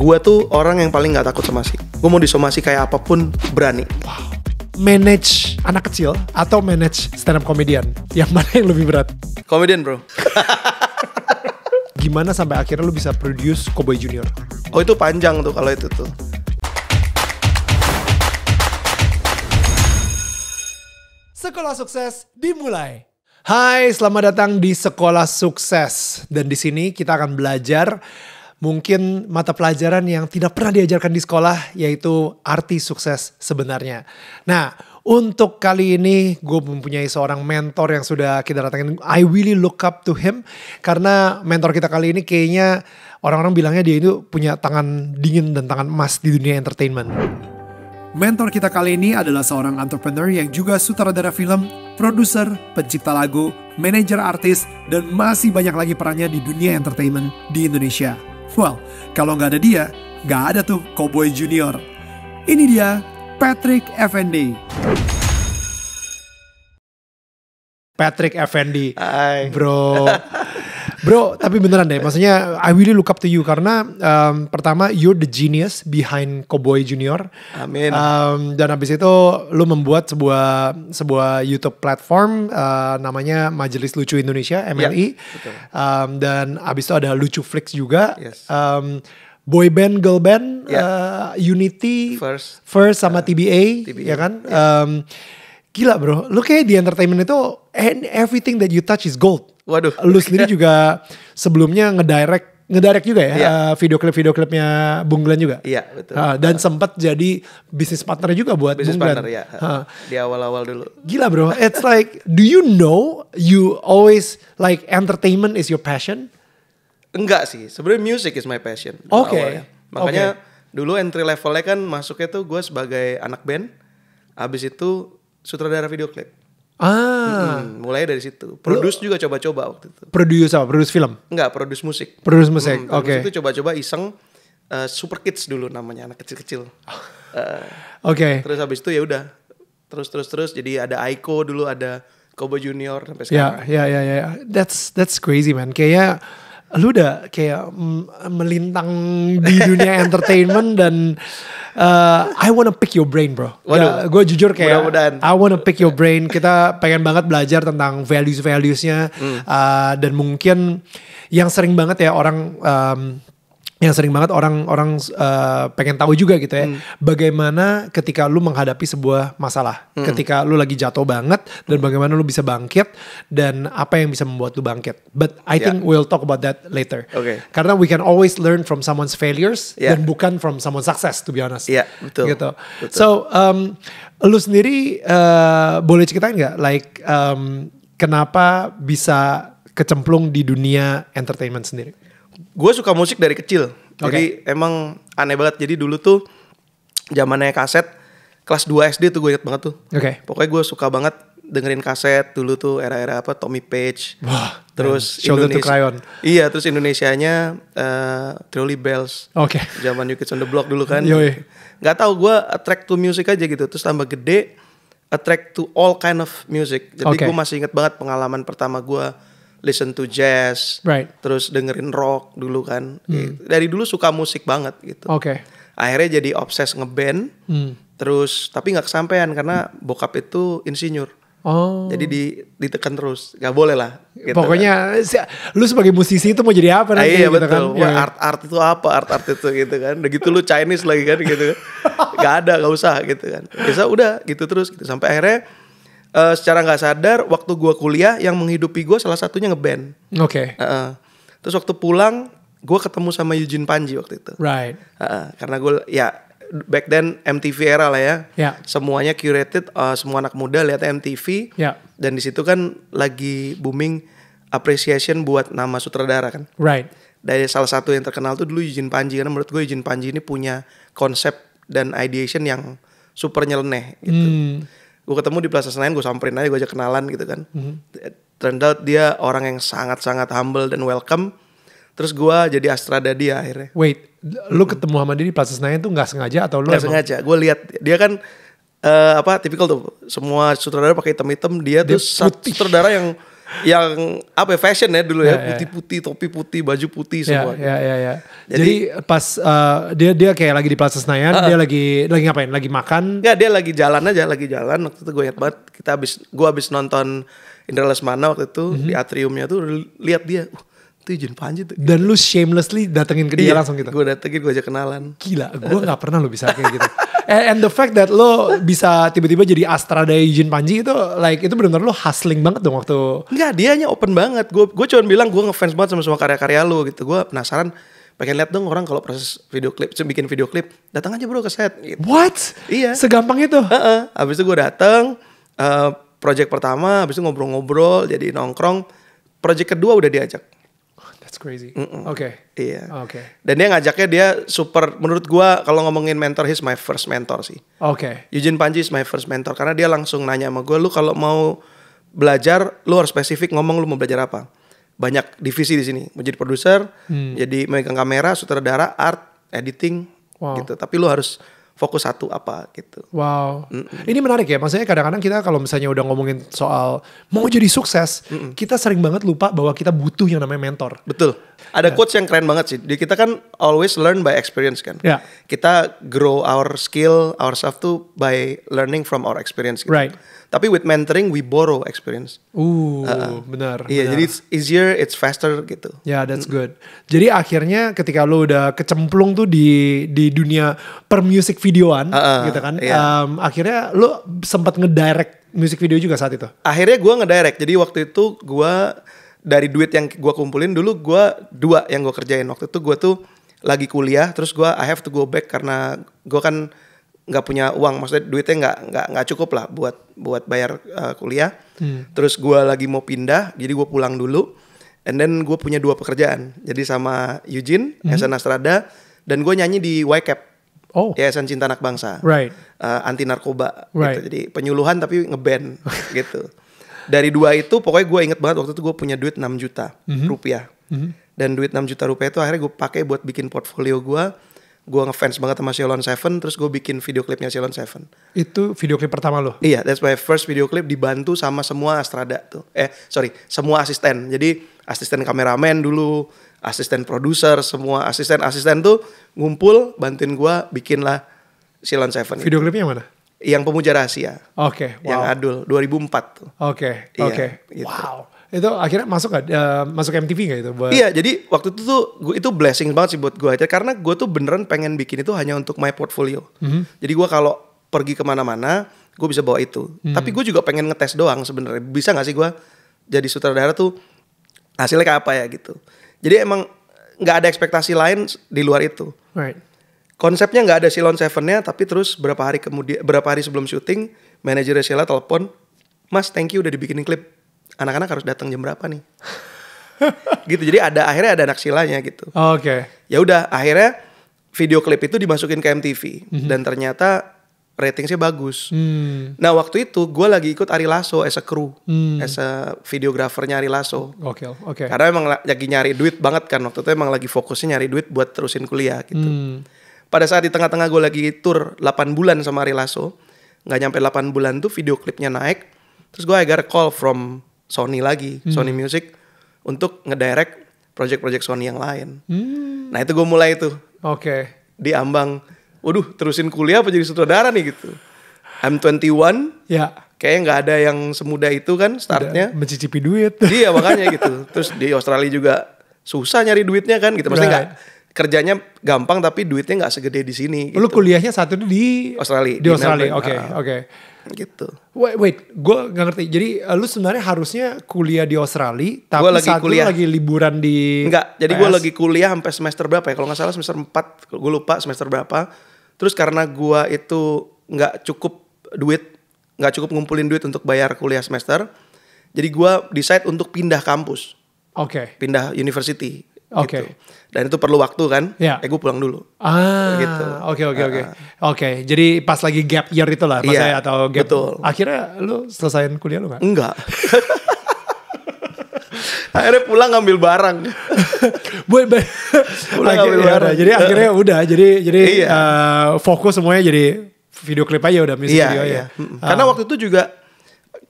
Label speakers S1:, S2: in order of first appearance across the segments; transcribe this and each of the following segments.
S1: gue tuh orang yang paling nggak takut somasi gue mau disomasi kayak apapun berani wow
S2: manage anak kecil atau manage stand up comedian yang mana yang lebih berat comedian bro gimana sampai akhirnya lu bisa produce Cowboy Junior oh itu
S1: panjang tuh kalau itu tuh
S2: Sekolah Sukses dimulai.
S1: Hai, selamat
S2: datang di Sekolah Sukses. Dan di sini kita akan belajar mungkin mata pelajaran yang tidak pernah diajarkan di sekolah yaitu arti sukses sebenarnya. Nah, untuk kali ini gue mempunyai seorang mentor yang sudah kita datangin. I really look up to him karena mentor kita kali ini kayaknya orang-orang bilangnya dia itu punya tangan dingin dan tangan emas di dunia entertainment. Mentor kita kali ini adalah seorang entrepreneur yang juga sutradara film, produser, pencipta lagu, manajer artis, dan masih banyak lagi perannya di dunia entertainment di Indonesia. Well, kalau nggak ada dia, nggak ada tuh Cowboy Junior. Ini dia, Patrick Effendi. Patrick Effendi, Hai. bro. Bro, tapi beneran deh. Maksudnya I really look up to you karena um, pertama you're the genius behind Cowboy Junior. Amin. Um, dan habis itu lu membuat sebuah sebuah YouTube platform uh, namanya Majelis Lucu Indonesia MLI. Yeah, ya, um, dan habis itu ada Lucu Flix juga. Yes. Um, boy band, girl band, yeah. uh, Unity, First, First sama uh, TBA, TBA, ya kan? Yeah. Um, gila bro, lu kayak di entertainment itu and everything that you touch is gold. Waduh. Lu sendiri juga sebelumnya ngedirect ngedirect juga ya yeah. Iya. uh, video klip video klipnya Bung Glenn juga. Iya yeah, betul. Uh, dan uh. sempat jadi bisnis partner juga buat business Bung partner, Glenn. Ya. Uh. Ah.
S1: Di awal-awal dulu. Gila bro,
S2: it's like do you know you always like entertainment is your passion?
S1: Enggak sih, sebenarnya music is my passion. Oke. Okay. Makanya okay. dulu entry levelnya kan masuknya tuh gue sebagai anak band, abis itu sutradara video klip.
S2: Ah. Hmm,
S1: mulai dari situ. Produce Lu, juga coba-coba waktu
S2: itu. Produce apa? Produce film?
S1: Enggak, produce musik. Produce musik. Hmm, Oke. Okay. Itu coba-coba iseng uh, Super Kids dulu namanya anak kecil-kecil. Uh, Oke. Okay. Eh, terus habis itu ya udah terus terus terus jadi ada Aiko dulu ada Kobo Junior sampai ya, sekarang.
S2: Ya, yeah, ya, yeah, ya, ya. That's that's crazy man. Kayaknya lu udah kayak melintang di dunia entertainment dan uh, I wanna pick your brain bro. Ya, gue jujur kayak mudah I wanna pick your brain. Kita pengen banget belajar tentang values valuesnya hmm. uh, dan mungkin yang sering banget ya orang um, yang sering banget orang-orang uh, eh, pengen tahu juga gitu ya. Hmm. Bagaimana ketika lu menghadapi sebuah masalah, hmm. ketika lu lagi jatuh banget dan hmm. bagaimana lu bisa bangkit dan apa yang bisa membuat lu bangkit. But I yeah. think we'll talk about that later. Okay. Karena we can always learn from someone's failures yeah. dan bukan from someone's success to be honest. Iya, yeah, betul. Gitu. Betul. So, um, lu sendiri uh, boleh ceritain nggak like um, kenapa bisa kecemplung di dunia entertainment sendiri?
S1: gue suka musik dari kecil. Okay. Jadi emang aneh banget. Jadi dulu tuh zamannya kaset kelas 2 SD tuh gue inget banget tuh. Okay. Pokoknya gue suka banget dengerin kaset dulu tuh era-era apa Tommy Page. Wah. Terus Indonesia. to Iya, terus Indonesianya uh, eh, Trolley Bells. Oke. Okay. Zaman New Kids on the Block dulu kan. Yoi. Gak tau gue attract to music aja gitu. Terus tambah gede attract to all kind of music. Jadi okay. gue masih inget banget pengalaman pertama gue listen to jazz, right. terus dengerin rock dulu kan. Hmm. Gitu. Dari dulu suka musik banget gitu. Oke. Okay. Akhirnya jadi obses ngeband. Hmm. Terus tapi nggak kesampaian karena bokap itu insinyur.
S2: Oh. Jadi di
S1: ditekan terus, Gak boleh lah. Gitu. Pokoknya
S2: kan. lu sebagai musisi itu mau jadi apa nanti? Ah, iya gitu kan? betul. Kan? art
S1: art itu apa? Art art itu gitu kan. Udah gitu lu Chinese lagi kan gitu. Kan. Gak ada, gak usah gitu kan. Bisa udah gitu terus gitu sampai akhirnya uh, secara nggak sadar waktu gue kuliah yang menghidupi gue salah satunya ngeband. Oke. Okay. Uh, Terus waktu pulang gue ketemu sama Yujin Panji waktu itu. Right. Uh, karena gue ya back then MTV era lah ya. Yeah. Semuanya curated, uh, semua anak muda lihat MTV. Yeah. Dan di situ kan lagi booming appreciation buat nama sutradara kan. Right. Dari salah satu yang terkenal tuh dulu Yujin Panji karena menurut gue Yujin Panji ini punya konsep dan ideation yang super nyeleneh
S3: gitu. Hmm
S1: gue ketemu di Plaza Senayan gue samperin aja gue aja kenalan gitu kan mm-hmm. turned out dia orang yang sangat-sangat humble dan welcome terus gue jadi astrada dia akhirnya
S2: wait lu ketemu sama dia di Plaza Senayan tuh nggak sengaja atau lu nggak sengaja
S1: gue lihat dia kan uh, apa tipikal tuh semua sutradara pakai item-item dia, dia tuh putih. sutradara yang yang apa ya fashion ya dulu ya, ya, ya. putih-putih topi putih baju putih ya, semua.
S2: Ya, ya, ya, Jadi, Jadi pas uh, dia dia kayak lagi di Plaza Senayan, uh, dia
S1: lagi lagi ngapain? Lagi makan? Enggak, dia lagi jalan aja, lagi jalan. Waktu itu gue ingat banget kita habis gue habis nonton Indra Lesmana waktu itu mm -hmm. di atriumnya tuh lihat dia. Uh, itu Jun Panji
S2: tuh. Dan lu shamelessly datengin ke dia iya, langsung gitu.
S1: Gue datengin, gue aja
S2: kenalan. Gila, gue gak pernah lu bisa kayak gitu. and, eh, and the fact that lo bisa tiba-tiba jadi Astra
S1: dari Jin Panji itu like itu benar-benar lo hustling banget dong waktu Enggak, dia hanya open banget. Gue gue cuma bilang gue ngefans banget sama semua karya-karya lo gitu. Gue penasaran pengen lihat dong orang kalau proses video klip bikin video klip datang aja bro ke set gitu. what iya segampang itu Heeh. Uh-uh. abis itu gue datang uh, eh, project pertama abis itu ngobrol-ngobrol jadi nongkrong project kedua udah diajak
S2: crazy. Oke. Mm Oke. Okay. Iya. Oke. Okay.
S1: Dan dia ngajaknya dia super menurut gua kalau ngomongin mentor he's my first mentor sih. Oke. Okay. Eugene Panji is my first mentor karena dia langsung nanya sama gua lu kalau mau belajar lu harus spesifik ngomong lu mau belajar apa. Banyak divisi di sini. menjadi produser, hmm. jadi megang kamera, sutradara, art, editing wow. gitu. Tapi lu harus fokus satu apa gitu.
S2: Wow. Mm -mm. Ini menarik ya. Maksudnya kadang-kadang kita kalau misalnya udah ngomongin soal mau jadi sukses, mm -mm. kita sering banget lupa bahwa kita butuh yang namanya mentor. Betul.
S1: Ada yeah. quotes yang keren banget sih. Jadi kita kan always learn by experience kan. Yeah. Kita grow our skill, ourselves tuh by learning from our experience gitu. Right tapi with mentoring we borrow experience. Uh, uh benar. Iya, yeah, jadi it's easier, it's faster gitu.
S2: Ya, yeah, that's good. Jadi akhirnya ketika lo udah kecemplung tuh di di dunia per music videoan uh, uh, gitu kan. Yeah. Iya. Um, akhirnya lo sempat ngedirect music video juga saat itu.
S1: Akhirnya gua ngedirect. Jadi waktu itu gua dari duit yang gue kumpulin dulu gue dua yang gue kerjain waktu itu gue tuh lagi kuliah terus gue I have to go back karena gue kan nggak punya uang maksudnya duitnya nggak nggak nggak cukup lah buat buat bayar uh, kuliah hmm. terus gue lagi mau pindah jadi gue pulang dulu and then gue punya dua pekerjaan jadi sama Eugene hmm. Esan Astrada dan gue nyanyi di YCAP Oh. Yayasan Cinta Anak Bangsa. Right. Uh, anti narkoba gitu. right. gitu. Jadi penyuluhan tapi ngeband gitu. Dari dua itu pokoknya gue inget banget waktu itu gue punya duit 6 juta mm -hmm. rupiah. Mm -hmm. Dan duit 6 juta rupiah itu akhirnya gue pakai buat bikin portfolio gue gue ngefans banget sama Sheilon Seven terus gue bikin video klipnya Sheilon Seven
S2: itu video klip pertama lo
S1: iya that's my first video klip dibantu sama semua Astrada tuh eh sorry semua asisten jadi asisten kameramen dulu asisten produser semua asisten asisten tuh ngumpul bantuin gue bikin lah Sheilon Seven video itu. klipnya mana yang pemuja rahasia oke okay, wow. yang adul 2004 tuh oke okay, iya, oke okay. gitu. wow
S2: itu akhirnya masuk gak uh, eh, masuk MTV gak itu buat iya jadi
S1: waktu itu tuh gue itu blessing banget sih buat gue aja karena gue tuh beneran pengen bikin itu hanya untuk my portfolio mm-hmm. jadi gue kalau pergi kemana-mana gue bisa bawa itu mm-hmm. tapi gue juga pengen ngetes doang sebenarnya bisa gak sih gue jadi sutradara tuh hasilnya kayak apa ya gitu jadi emang gak ada ekspektasi lain di luar itu right. konsepnya nggak ada silon sevennya tapi terus berapa hari kemudian berapa hari sebelum syuting manajer Sheila telepon Mas, thank you udah dibikinin klip anak-anak harus datang jam berapa nih gitu jadi ada akhirnya ada naksilanya gitu oke okay. ya udah akhirnya video klip itu dimasukin ke MTV mm -hmm. dan ternyata ratingnya bagus. mm. Nah waktu itu gue lagi ikut Ari Lasso as a crew, mm. as a videografernya Ari Lasso. Oke, okay, oke. Okay. Karena emang lagi nyari duit banget kan waktu itu emang lagi fokusnya nyari duit buat terusin kuliah gitu. mm. Pada saat di tengah-tengah gue lagi tur 8 bulan sama Ari Lasso, nggak nyampe 8 bulan tuh video klipnya naik. Terus gue agak call from Sony lagi, hmm. Sony Music untuk ngedirect project-project Sony yang lain. Hmm. Nah itu gue mulai tuh. Oke. Okay. Di ambang, waduh terusin kuliah apa jadi sutradara nih gitu. I'm 21. Ya. Kayaknya nggak ada yang semudah itu kan startnya.
S2: Udah mencicipi duit.
S1: Iya makanya gitu. Terus di Australia juga susah nyari duitnya kan gitu. Maksudnya right. gak, kerjanya gampang tapi duitnya nggak segede di sini. Gitu.
S2: Lu kuliahnya satu di Australia. Di, di Australia, oke, oke. Okay, okay. Gitu. Wait, wait, gue nggak ngerti. Jadi eh, lu sebenarnya harusnya kuliah di Australia, tapi gua lagi saat kuliah. lagi
S1: liburan di. Enggak, jadi gue lagi kuliah sampai semester berapa ya? Kalau nggak salah semester 4, gue lupa semester berapa. Terus karena gue itu nggak cukup duit, nggak cukup ngumpulin duit untuk bayar kuliah semester, jadi gue decide untuk pindah kampus. Oke. Okay. Pindah university. Oke. Okay. Gitu dan itu perlu waktu kan ya. eh gue pulang dulu
S2: ah gitu oke oke oke ah, ah. oke jadi pas lagi gap year itu lah yeah, ya, atau gap betul. akhirnya lu
S1: selesaiin kuliah lu gak? enggak akhirnya pulang ngambil barang buat pulang Akhir, ngambil ya barang jadi akhirnya
S2: udah jadi jadi iya.
S1: uh, fokus semuanya jadi video klip aja udah misalnya iya, iya. ya karena uh. waktu itu juga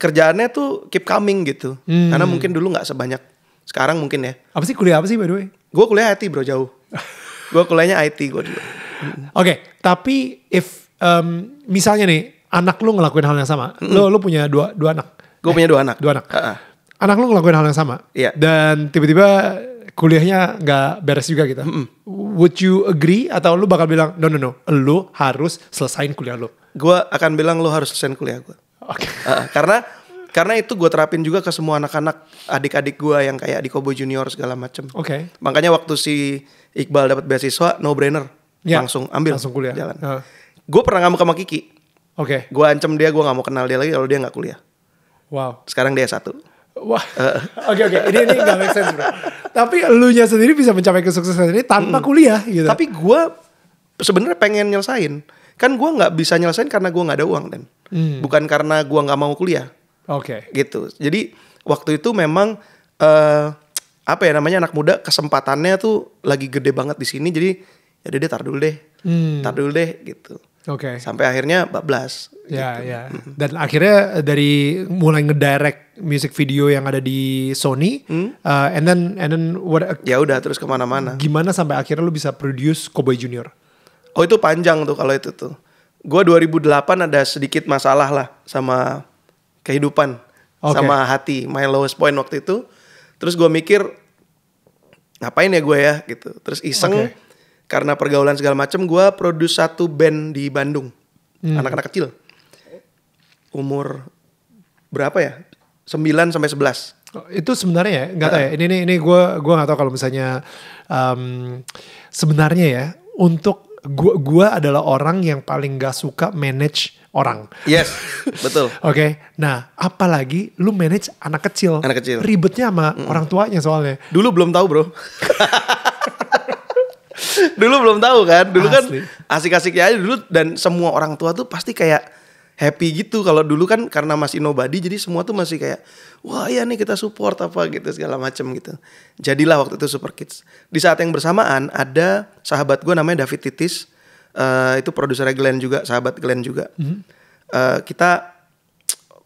S1: kerjaannya tuh keep coming gitu hmm. karena mungkin dulu nggak sebanyak sekarang mungkin ya. Apa sih kuliah apa sih by the way? Gue kuliah IT bro jauh. gue kuliahnya IT gue dulu. Oke,
S2: okay, tapi if um, misalnya nih anak lu ngelakuin hal yang sama, mm lu lu punya dua dua anak. Gue eh, punya dua anak. Dua anak. Uh -uh. Anak lu ngelakuin hal yang sama. Iya. Yeah. Dan tiba-tiba kuliahnya nggak beres juga gitu. Mm -hmm. Would you agree atau lu bakal
S1: bilang no no no, lu harus selesain kuliah lu? Gue akan bilang lu harus selesain kuliah gue. Oke. Okay. Uh, karena karena itu gue terapin juga ke semua anak-anak adik-adik gue yang kayak di Kobo Junior segala macem. Oke. Okay. Makanya waktu si Iqbal dapat beasiswa no brainer yeah. langsung ambil langsung kuliah jalan. Uh. Gue pernah ngamuk sama Kiki. Oke. Okay. Gue ancam dia gue nggak mau kenal dia lagi kalau dia nggak kuliah. Wow. Sekarang dia satu. Wah,
S2: oke oke, ini ini nggak make sense bro.
S1: Tapi elunya sendiri bisa mencapai kesuksesan ini tanpa mm. kuliah gitu. Tapi gue sebenarnya pengen nyelesain, kan gue nggak bisa nyelesain karena gue nggak ada uang dan Hmm. bukan karena gue nggak mau kuliah. Oke. Okay. Gitu. Jadi waktu itu memang uh, apa ya namanya anak muda kesempatannya tuh lagi gede banget di sini jadi ya deh tar dulu deh. Hmm. Tar dulu deh gitu. Oke. Okay. Sampai akhirnya 14.
S2: Ya, gitu. ya. Dan akhirnya dari mulai ngedirect music video yang ada di Sony, hmm? uh, and then
S1: and then what? Ya udah terus kemana-mana. Gimana sampai akhirnya lu bisa produce Cowboy Junior? Oh itu panjang tuh kalau itu tuh. Gua 2008 ada sedikit masalah lah sama kehidupan okay. sama hati my lowest point waktu itu terus gue mikir ngapain ya gue ya gitu terus iseng okay. karena pergaulan segala macem gue produce satu band di Bandung hmm. anak-anak hmm. kecil umur berapa ya 9 sampai sebelas
S2: oh, itu sebenarnya ya nggak tahu ya ini ini ini gue gue nggak tahu kalau misalnya um, sebenarnya ya untuk gue gue adalah orang yang paling gak suka manage orang.
S1: Yes, betul.
S2: Oke, okay. nah apalagi lu manage anak kecil. Anak kecil. Ribetnya sama mm. orang tuanya soalnya.
S1: Dulu belum tahu bro. dulu belum tahu kan, dulu kan Asli. kan asik-asiknya aja dulu dan semua orang tua tuh pasti kayak happy gitu. Kalau dulu kan karena masih nobody jadi semua tuh masih kayak wah ya nih kita support apa gitu segala macem gitu. Jadilah waktu itu Super Kids. Di saat yang bersamaan ada sahabat gue namanya David Titis Eh, itu produsernya Glenn juga sahabat Glenn juga mm -hmm. uh, kita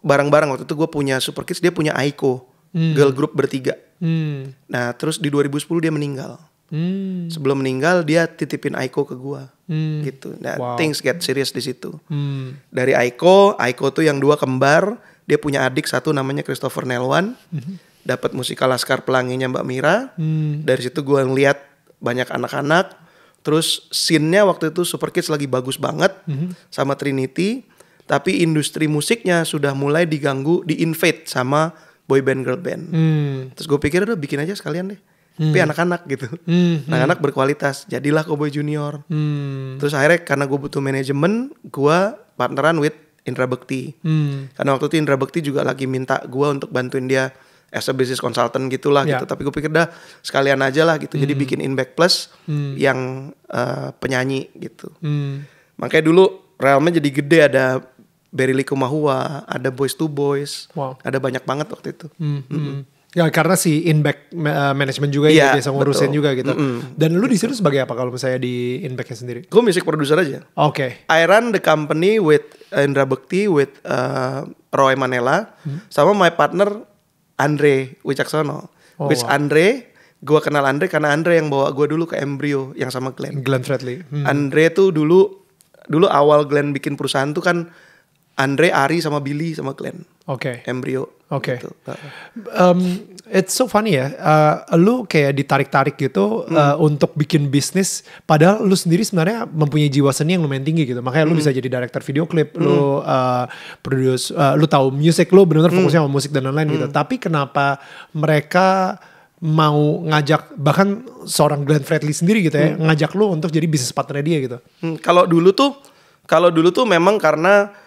S1: bareng-bareng waktu itu gue punya Super Kids dia punya Aiko
S3: mm. girl group bertiga mm.
S1: nah terus di 2010 dia meninggal mm. sebelum meninggal dia titipin Aiko ke gue mm. gitu nah wow. things get serious di situ
S3: mm.
S1: dari Aiko Aiko tuh yang dua kembar dia punya adik satu namanya Christopher Nelwan mm -hmm. dapat musikal Laskar Pelanginya Mbak Mira mm. dari situ gue ngeliat banyak anak-anak Terus scene-nya waktu itu Super Kids lagi bagus banget mm-hmm. sama Trinity, tapi industri musiknya sudah mulai diganggu, di-invade sama boy band girl band. Mm. Terus gue pikir udah bikin aja sekalian deh. Mm. Tapi anak-anak gitu, anak hmm, hmm. anak-anak berkualitas, jadilah Cowboy Junior. Mm. Terus akhirnya karena gue butuh manajemen, gue partneran with Indra Bekti. Mm. Karena waktu itu Indra Bekti juga lagi minta gue untuk bantuin dia as a business consultant gitulah yeah. gitu. Tapi gue pikir dah sekalian aja lah gitu. mm. Jadi hmm. bikin Inback Plus mm. yang uh, penyanyi gitu. mm. Makanya dulu realnya jadi gede ada Berili Kumahua, ada Boys to Boys, wow. ada banyak banget waktu itu.
S2: mm. Mm. Hmm. Ya karena si inback eh, management juga yeah, ya biasa ngurusin betul. juga gitu. Mm -hmm. Dan lu di situ sebagai apa kalau misalnya di inbacknya sendiri? Gue music
S1: produser aja. Oke. Okay. I run the company with Indra Bekti, with uh, Roy Manela, -hmm. sama my partner Andre Wicaksono. Oh, Which wow. Andre, gue kenal Andre karena Andre yang bawa gue dulu ke Embryo yang sama Glenn. Glenn Fredly. Hmm. Andre tuh dulu dulu awal Glenn bikin perusahaan tuh kan Andre, Ari sama Billy sama Glenn. Oke. Okay. Embryo.
S2: Oke. Okay. Gitu. Um, it's so funny ya. Uh, lu kayak ditarik-tarik gitu hmm. uh, untuk bikin bisnis padahal lu sendiri sebenarnya mempunyai jiwa seni yang lumayan tinggi gitu. Makanya hmm. lu bisa jadi director video klip, hmm. lu uh, eh, produce uh, lu tahu music, lu benar-benar hmm. fokusnya sama musik dan lain-lain gitu. hmm. gitu. Tapi kenapa mereka mau ngajak bahkan seorang Glenn Fredly sendiri gitu ya, hmm. ngajak lu untuk jadi bisnis partner dia gitu.
S1: Hmm, kalau dulu tuh kalau dulu tuh memang karena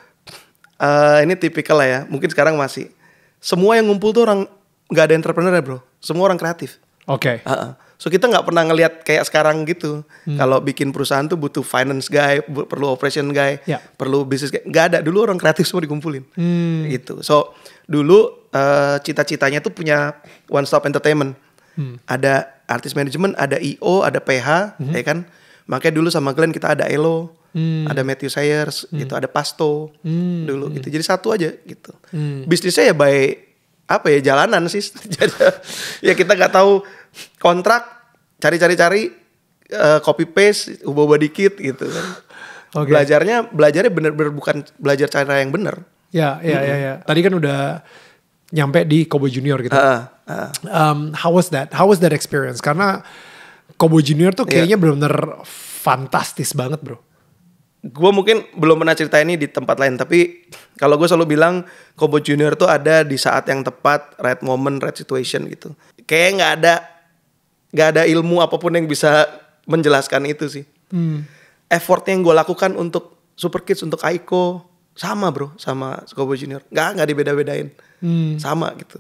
S1: uh, ini tipikal lah ya. Mungkin sekarang masih. Semua yang ngumpul tuh orang nggak ada entrepreneur ya bro. Semua orang kreatif. Oke. Okay. Uh -uh. So kita nggak pernah ngelihat kayak sekarang gitu. Hmm. Kalau bikin perusahaan tuh butuh finance guy, perlu operation guy, yeah. perlu bisnis guy. Gak ada. Dulu orang kreatif semua dikumpulin. Hmm. Gitu. So dulu uh, cita-citanya tuh punya one stop entertainment. Hmm. Ada artis manajemen, ada IO, ada PH, hmm. ya kan. Makanya dulu sama Glenn kita ada Elo, hmm. ada Matthew Sayers, hmm. gitu, ada Pasto hmm. dulu hmm. gitu. Jadi satu aja gitu. Hmm. Bisnisnya ya by apa ya jalanan sih. ya kita nggak tahu kontrak cari-cari-cari uh, copy paste ubah-ubah dikit gitu kan. Okay. Belajarnya belajarnya bener-bener bukan belajar cara yang bener. Ya, ya, mm-hmm. ya, ya.
S2: Tadi kan udah nyampe di Kobo Junior gitu. Uh, uh. Um, how was that? How was that experience? Karena Kobo Junior tuh iya. kayaknya yeah. benar-benar fantastis banget bro.
S1: Gue mungkin belum pernah cerita ini di tempat lain tapi kalau gue selalu bilang Kobo Junior tuh ada di saat yang tepat, right moment, right situation gitu. Kayaknya nggak ada nggak ada ilmu apapun yang bisa menjelaskan itu sih. Hmm. Effort yang gue lakukan untuk Super Kids, untuk Aiko sama bro, sama Kobo Junior. Nggak nggak dibeda-bedain, hmm. sama gitu.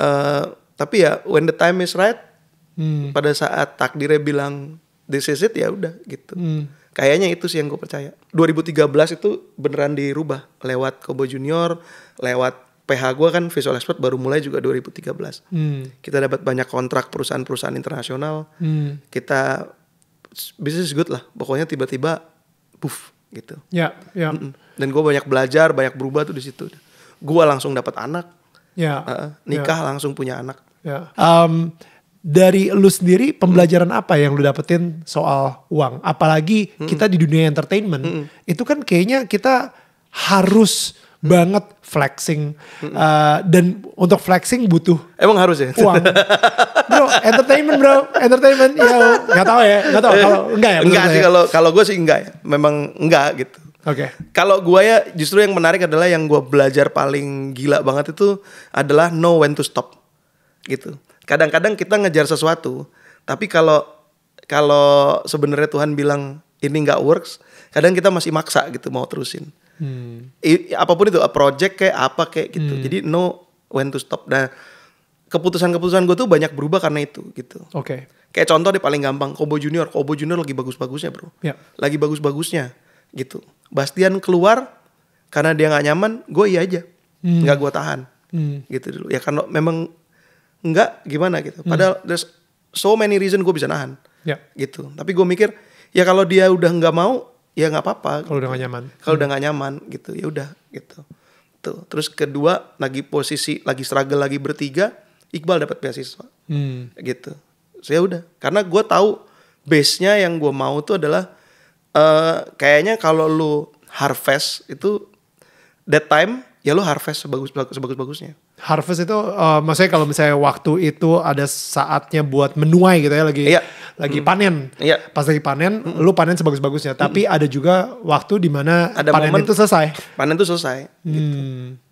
S1: Uh, tapi ya when the time is right, hmm. pada saat takdirnya bilang this is it ya udah gitu hmm. kayaknya itu sih yang gue percaya 2013 itu beneran dirubah lewat Kobo Junior lewat PH gue kan visual expert baru mulai juga 2013 hmm. kita dapat banyak kontrak perusahaan-perusahaan internasional hmm. kita bisnis good lah pokoknya tiba-tiba buff gitu ya ya Mm -mm. dan gue banyak belajar banyak berubah tuh di situ gue langsung dapat anak ya uh, nikah ya. langsung punya anak
S2: ya um, dari lu sendiri pembelajaran hmm. apa yang lu dapetin soal uang? Apalagi hmm. kita di dunia entertainment hmm. itu kan kayaknya kita harus hmm. banget flexing hmm. uh, dan untuk flexing butuh
S1: emang harus ya uang bro entertainment bro entertainment ya nggak tahu ya nggak tahu kalau enggak ya enggak sih ya? kalau kalau gue sih enggak ya memang enggak gitu Oke. Okay. Kalau gue ya justru yang menarik adalah yang gue belajar paling gila banget itu adalah know when to stop gitu kadang-kadang kita ngejar sesuatu tapi kalau kalau sebenarnya Tuhan bilang ini nggak works kadang kita masih maksa gitu mau terusin hmm. I, apapun itu a project kayak apa kayak gitu hmm. jadi no when to stop dan nah, keputusan-keputusan gue tuh banyak berubah karena itu gitu oke okay. kayak contoh deh paling gampang Kobo Junior Kobo Junior lagi bagus-bagusnya bro yeah. lagi bagus-bagusnya gitu Bastian keluar karena dia nggak nyaman gue iya aja hmm. nggak hmm. gue tahan hmm. gitu dulu ya karena memang enggak gimana gitu. Padahal hmm. there's so many reason gue bisa nahan. Ya. Gitu. Tapi gue mikir ya kalau dia udah nggak mau ya nggak apa-apa. Kalau gitu. udah gak nyaman. Kalau hmm. udah gak nyaman gitu ya udah gitu. Tuh. Terus kedua lagi posisi lagi struggle lagi bertiga Iqbal dapat beasiswa. Hmm. Gitu. So udah karena gue tahu base-nya yang gue mau tuh adalah uh, kayaknya kalau lu harvest itu that time ya lu harvest sebagus sebagus bagusnya
S2: harvest itu uh, maksudnya kalau misalnya waktu itu ada saatnya buat menuai gitu ya lagi yeah. lagi mm. panen. Iya. Pas lagi panen mm. lu panen sebagus-bagusnya, mm. tapi ada juga
S1: waktu di mana panen itu selesai. Panen itu selesai hmm. gitu.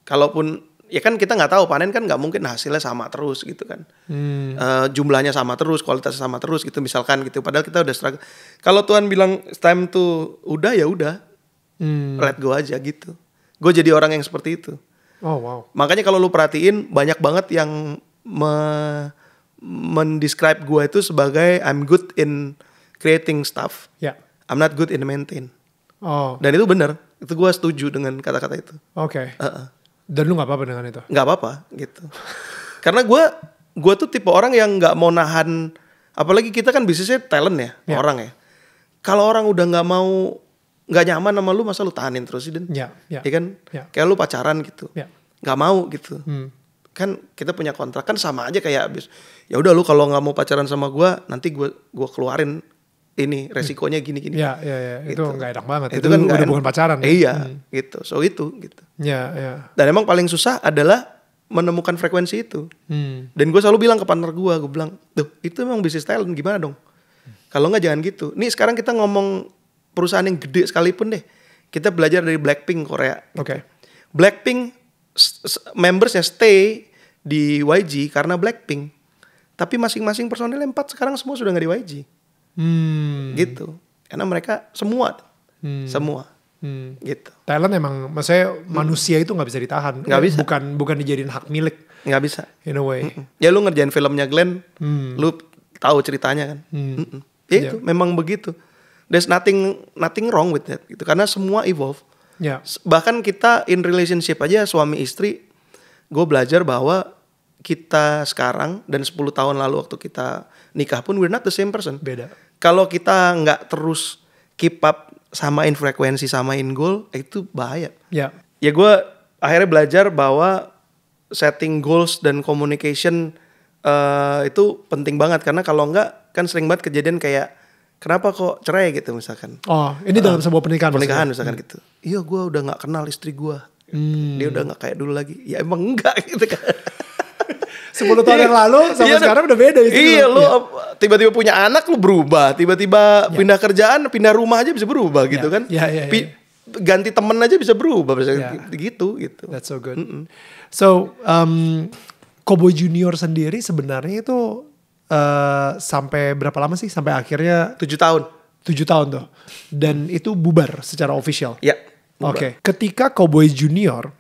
S1: Kalaupun ya kan kita nggak tahu panen kan nggak mungkin hasilnya sama terus gitu kan. Hmm. Uh, jumlahnya sama terus, kualitasnya sama terus gitu misalkan gitu. Padahal kita udah struggle. Kalau Tuhan bilang time tuh udah ya udah. Hmm. Let go aja gitu. Gue jadi orang yang seperti itu Oh wow. Makanya kalau lu perhatiin banyak banget yang me mendescribe gue itu sebagai I'm good in creating stuff. Ya. Yeah. I'm not good in maintain. Oh. Dan itu benar. Itu gue setuju dengan kata-kata itu. Oke. Okay. Uh -uh. Dan lu nggak apa-apa dengan itu? Nggak apa-apa gitu. Karena gue gue tuh tipe orang yang nggak mau nahan. Apalagi kita kan bisnisnya talent ya, yeah. orang ya. Kalau orang udah nggak mau nggak nyaman sama lu masa lu tahanin terus sih dan ya, ya. ya kan ya. kayak lu pacaran gitu ya. mau gitu hmm. kan kita punya kontrak kan sama aja kayak abis ya udah lu kalau nggak mau pacaran sama gue nanti gue gue keluarin ini resikonya gini gini ya, ya, ya. Gitu. itu nggak enak banget itu, itu kan udah bukan pacaran ya? iya hmm. gitu so itu gitu ya, ya. dan emang paling susah adalah menemukan frekuensi itu hmm. dan gue selalu bilang ke partner gue gue bilang tuh itu emang bisnis talent gimana dong kalau nggak jangan gitu. Nih sekarang kita ngomong perusahaan yang gede sekalipun deh. Kita belajar dari Blackpink Korea. Oke. Okay. Blackpink membersnya stay di YG karena Blackpink. Tapi masing-masing personil empat sekarang semua sudah nggak di YG.
S2: Hmm.
S1: Gitu. Karena mereka semua,
S2: hmm. semua. Hmm. gitu. Thailand emang, maksudnya hmm. manusia itu nggak bisa ditahan, nggak bisa.
S1: Bukan bukan dijadiin hak milik, nggak bisa. In a way. Mm Ya lu ngerjain filmnya Glenn, hmm. lu tahu ceritanya kan. Hmm. Mm -mm. Ya yeah. memang begitu there's nothing nothing wrong with that gitu karena semua evolve yeah. bahkan kita in relationship aja suami istri gue belajar bahwa kita sekarang dan 10 tahun lalu waktu kita nikah pun we're not the same person beda kalau kita nggak terus keep up samain frekuensi samain goal eh, itu bahaya yeah. ya, ya gue akhirnya belajar bahwa setting goals dan communication uh, itu penting banget karena kalau nggak kan sering banget kejadian kayak kenapa kok cerai gitu misalkan oh ini dalam ah, sebuah pernikahan pernikahan maksudnya? misalkan gitu. hmm. gitu iya gue udah nggak kenal istri gue hmm. dia udah nggak kayak dulu lagi ya emang enggak gitu kan Sepuluh tahun yang iya. lalu sama iya, sekarang udah beda gitu. iya lu iya. tiba-tiba punya anak lu berubah tiba-tiba ya. pindah kerjaan pindah rumah aja bisa berubah ya. gitu kan ya, ya, ya, ya. ganti temen aja bisa berubah bisa ya. gitu gitu that's so good mm -mm.
S2: so um, Kobo Junior sendiri sebenarnya itu uh, sampai berapa lama sih? Sampai akhirnya tujuh tahun. Tujuh tahun tuh. Dan itu bubar secara official. Ya. Oke. Okay. Ketika Cowboy Junior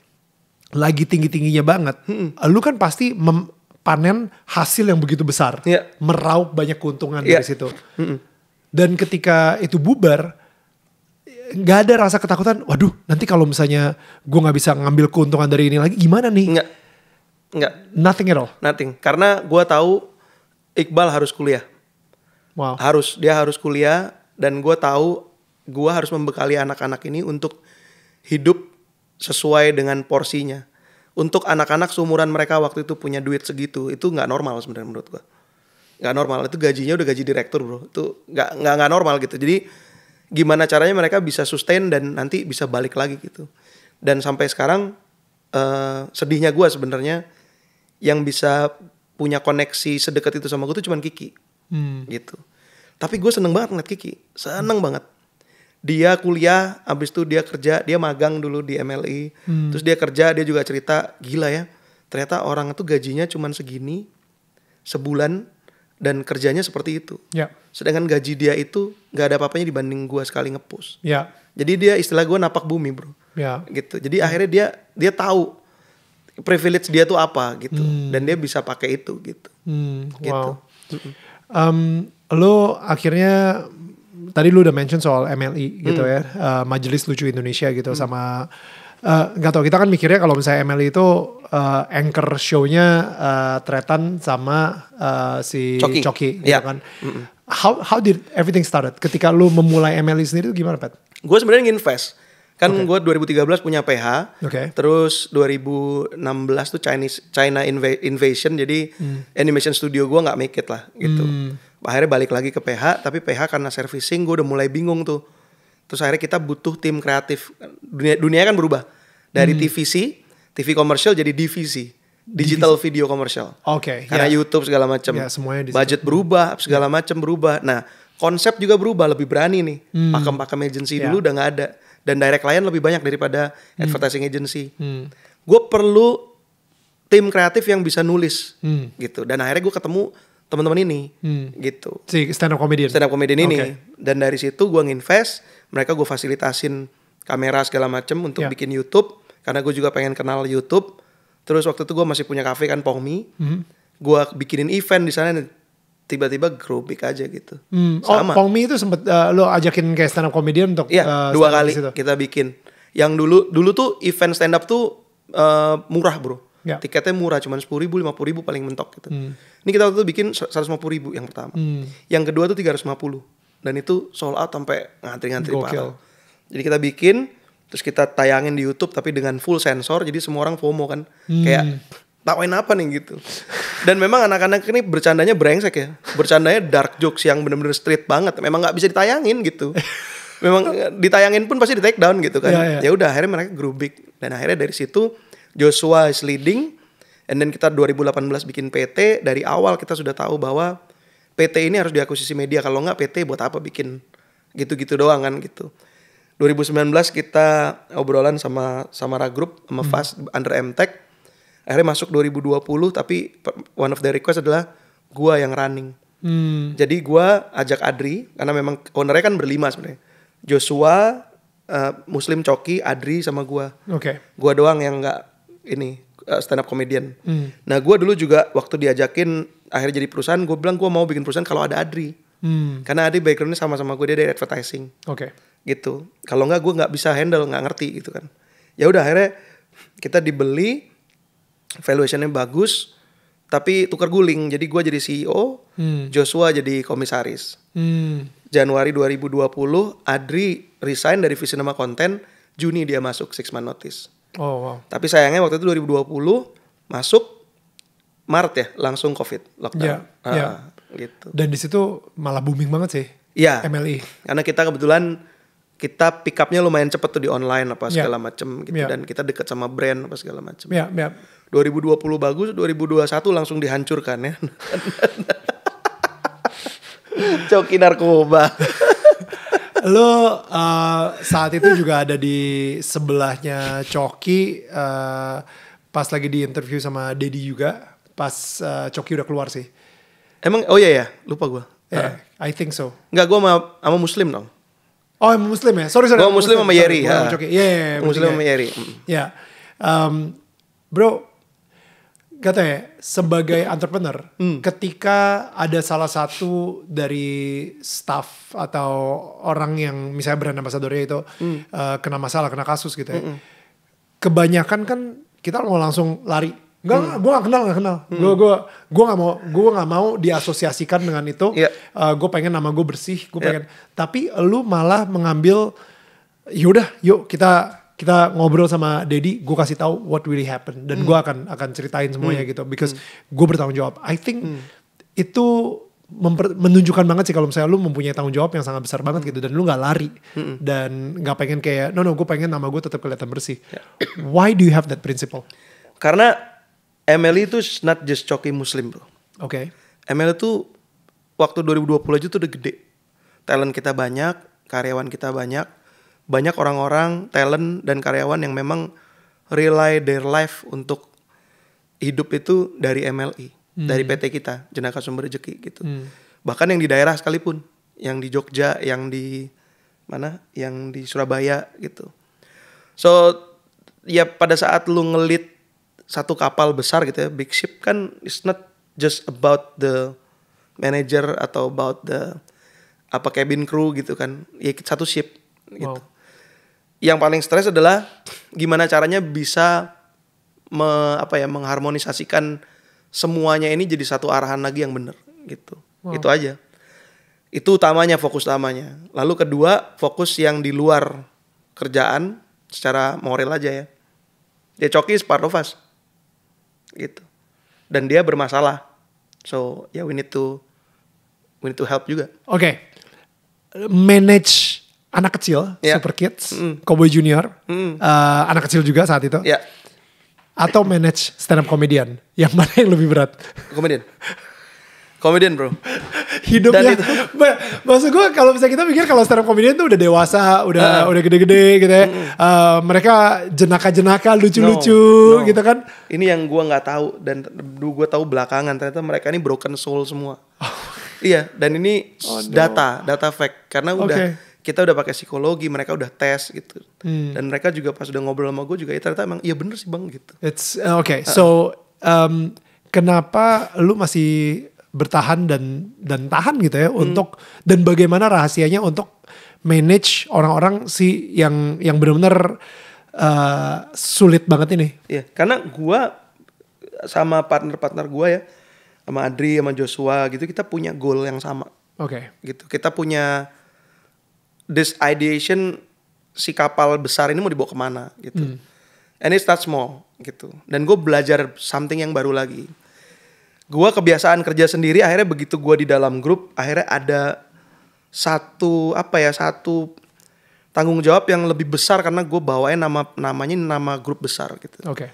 S2: lagi tinggi-tingginya banget, hmm. lu kan pasti mem panen hasil yang begitu besar, ya. meraup banyak keuntungan ya. dari situ. Hmm. Dan ketika itu bubar, nggak ada rasa ketakutan. Waduh, nanti kalau misalnya gue nggak bisa ngambil keuntungan dari ini lagi, gimana nih?
S1: Nggak, nggak. Nothing at all. Nothing. Karena gue tahu Iqbal harus kuliah. Wow. Harus dia harus kuliah dan gue tahu gue harus membekali anak-anak ini untuk hidup sesuai dengan porsinya. Untuk anak-anak seumuran mereka waktu itu punya duit segitu itu nggak normal sebenarnya menurut gue. Nggak normal itu gajinya udah gaji direktur bro itu nggak nggak nggak normal gitu. Jadi gimana caranya mereka bisa sustain dan nanti bisa balik lagi gitu. Dan sampai sekarang uh, sedihnya gue sebenarnya yang bisa punya koneksi sedekat itu sama gue tuh cuman Kiki hmm. gitu tapi gue seneng banget ngeliat Kiki seneng hmm. banget dia kuliah abis itu dia kerja dia magang dulu di MLI hmm. terus dia kerja dia juga cerita gila ya ternyata orang itu gajinya cuman segini sebulan dan kerjanya seperti itu ya. sedangkan gaji dia itu nggak ada apa-apanya dibanding gue sekali ngepost ya. jadi dia istilah gue napak bumi bro ya. gitu jadi akhirnya dia dia tahu privilege dia tuh apa gitu hmm. dan dia bisa pakai itu gitu hmm. gitu wow.
S2: um, lo akhirnya tadi lu udah mention soal MLI e gitu hmm. ya uh, Majelis Lucu Indonesia gitu hmm. sama eh, nggak uh, tau kita kan mikirnya kalau misalnya MLI e itu uh, anchor show-nya uh, Tretan sama uh, si Coki, Coki yeah. gitu kan. Mm -mm. How how did everything started? Ketika lu memulai MLI e sendiri itu gimana, Pat?
S1: Gue sebenarnya nginvest Kan okay. gue 2013 punya PH. Okay. Terus 2016 tuh Chinese China inv invasion jadi hmm. animation studio gue nggak make it lah gitu. Hmm. Akhirnya balik lagi ke PH tapi PH karena servicing gue udah mulai bingung tuh. Terus akhirnya kita butuh tim kreatif. Dunia dunia kan berubah. Dari hmm. TVC, TV komersial jadi DVC. Digital DVC. video komersial.
S2: Oke. Okay, Karena yeah.
S1: YouTube segala macam. Yeah, semuanya Budget berubah, ya. segala macam berubah. Nah, konsep juga berubah, lebih berani nih. Hmm. Pakem-pakem agency yeah. dulu udah nggak ada dan direct client lebih banyak daripada hmm. advertising agency. Hmm. Gue perlu tim kreatif yang bisa nulis hmm. gitu. Dan akhirnya gue ketemu teman-teman ini hmm. gitu. Si stand up comedian. Stand up comedian ini. Okay. Dan dari situ gue nginvest, mereka gue fasilitasin kamera segala macem untuk yeah. bikin YouTube karena gue juga pengen kenal YouTube. Terus waktu itu gue masih punya kafe kan Pongmi. Hmm. Gue bikinin event di sana tiba-tiba grupik aja gitu. Hmm. Oh, Sama. Oh, Pongmi
S2: itu sempet uh, lo ajakin kayak stand up comedian untuk Iya, uh, dua
S1: kali kita bikin. Yang dulu dulu tuh event stand up tuh uh, murah, Bro. Ya. Tiketnya murah cuman sepuluh ribu, lima puluh ribu paling mentok gitu. Hmm. Ini kita waktu itu bikin seratus lima puluh ribu yang pertama. Hmm. Yang kedua tuh tiga ratus lima puluh dan itu sold out sampai ngantri-ngantri parah. Jadi kita bikin terus kita tayangin di YouTube tapi dengan full sensor jadi semua orang FOMO kan. Hmm. Kayak tawain apa nih gitu. Dan memang anak-anak ini bercandanya brengsek ya. Bercandanya dark jokes yang bener-bener street banget. Memang nggak bisa ditayangin gitu. Memang ditayangin pun pasti di take down gitu kan. Ya, ya, ya. udah akhirnya mereka gerubik dan akhirnya dari situ Joshua is leading and then kita 2018 bikin PT dari awal kita sudah tahu bahwa PT ini harus diakuisisi media kalau nggak PT buat apa bikin gitu-gitu doang kan gitu. 2019 kita obrolan sama Samara Group sama hmm. Fast hmm. under MTech akhirnya masuk 2020 tapi one of the request adalah gua yang running hmm. jadi gua ajak Adri karena memang ownernya kan berlima sebenarnya Joshua uh, Muslim Coki Adri sama gua okay. gua doang yang nggak ini uh, stand up comedian hmm. nah gua dulu juga waktu diajakin akhirnya jadi perusahaan gua bilang gua mau bikin perusahaan kalau ada Adri hmm. karena Adri backgroundnya sama sama gua dia dari advertising oke okay. gitu kalau nggak gua nggak bisa handle nggak ngerti gitu kan ya udah akhirnya kita dibeli valuationnya bagus, tapi tukar guling. Jadi gue jadi CEO, hmm. Joshua jadi komisaris. Hmm. Januari 2020, Adri resign dari Visinema Content, Juni dia masuk six month notice. Oh wow. Tapi sayangnya waktu itu 2020 masuk Maret ya, langsung COVID lockdown. Yeah, ya, uh, ya. yeah. gitu. Dan di
S2: situ malah booming banget sih. Ya,
S1: Yeah. MLI. Karena kita kebetulan kita pick upnya lumayan cepet tuh di online apa ya. segala yeah. macem gitu yeah. dan kita dekat sama brand apa segala macem. Ya, yeah, 2020 bagus, 2021 langsung dihancurkan ya. Coki narkoba. Lo uh,
S2: saat itu juga ada di sebelahnya Coki uh, pas lagi di interview sama Dedi juga pas uh, Coki udah keluar sih. Emang oh iya ya,
S1: lupa gua. Yeah, iya, I think so. Enggak gua sama sama Muslim dong. Oh,
S2: emang Muslim ya. Sorry sorry. Gua Muslim, sama Yeri. Iya, yeah, yeah, Muslim sama iya. Yeri. Mm. Ya. Yeah. Um, bro katanya sebagai entrepreneur hmm. ketika ada salah satu dari staff atau orang yang misalnya brand ambassadornya itu hmm. uh, kena masalah kena kasus gitu ya hmm. hmm. kebanyakan kan kita mau langsung lari Enggak, hmm. gue gak kenal, gak kenal. Hmm. Gue gue gue gak mau, gue gak mau diasosiasikan dengan itu. Yeah. Iya. Uh, gue pengen nama gue bersih, gue yeah. pengen. Tapi lu malah mengambil, yaudah, yuk kita kita ngobrol sama Dedi, gue kasih tahu what really happened dan mm. gue akan akan ceritain semuanya mm. gitu because mm. gue bertanggung jawab. I think mm. itu memper, menunjukkan banget sih kalau misalnya lu mempunyai tanggung jawab yang sangat besar banget hmm. gitu dan lu nggak lari mm mm dan nggak pengen kayak no no gue pengen nama gue tetap kelihatan bersih. Yeah. Why do you have that principle?
S1: Karena Emily itu not just coki muslim bro. Oke. Okay. Emily itu waktu 2020 aja tuh udah gede. Talent kita banyak, karyawan kita banyak, banyak orang-orang talent dan karyawan yang memang rely their life untuk hidup itu dari MLI e, hmm. dari PT kita Jenaka Sumber Rezeki gitu hmm. bahkan yang di daerah sekalipun yang di Jogja yang di mana yang di Surabaya gitu so ya pada saat lu ngelit satu kapal besar gitu ya big ship kan it's not just about the manager atau about the apa cabin crew gitu kan ya satu ship gitu wow yang paling stres adalah gimana caranya bisa me, apa ya mengharmonisasikan semuanya ini jadi satu arahan lagi yang benar gitu. Wow. Itu aja. Itu utamanya fokus utamanya. Lalu kedua, fokus yang di luar kerjaan secara moral aja ya. Dia ya, coki spartovas. Gitu. Dan dia bermasalah. So, ya yeah, we need to we need to help juga.
S2: Oke. Okay. Manage anak kecil, yeah. super kids, mm. cowboy junior, mm. uh, anak kecil juga saat itu. Yeah. Atau manage stand up comedian, yang mana yang lebih berat?
S1: Comedian. Komedian bro.
S2: Hidupnya. Dan ya. itu. Maksud gue kalau misalnya kita pikir kalau stand up komedian tuh udah dewasa, udah uh. udah gede-gede gitu ya. Mm. Uh, mereka jenaka-jenaka, lucu-lucu no, no. gitu
S1: kan. Ini yang gue nggak tahu dan dulu gue tahu belakangan ternyata mereka ini broken soul semua. Oh. Iya, dan ini oh, no. data, data fact karena udah okay kita udah pakai psikologi, mereka udah tes gitu. Hmm. Dan mereka juga pas udah ngobrol sama gue juga ya ternyata emang iya bener sih Bang gitu. It's eh,
S2: okay. so um, kenapa lu masih bertahan dan dan tahan gitu ya hmm. untuk dan bagaimana rahasianya untuk manage orang-orang si yang yang benar-benar uh, eh, sulit banget ini.
S1: yeah. karena gue sama partner-partner gue ya sama Adri sama Joshua gitu kita punya goal yang sama. Oke. Okay. Gitu. Kita punya this ideation si kapal besar ini mau dibawa kemana gitu. Mm. And it starts small gitu. Dan gue belajar something yang baru lagi. Gue kebiasaan kerja sendiri akhirnya begitu gue di dalam grup akhirnya ada satu apa ya satu tanggung jawab yang lebih besar karena gue bawain nama namanya nama grup besar gitu. Oke. Okay.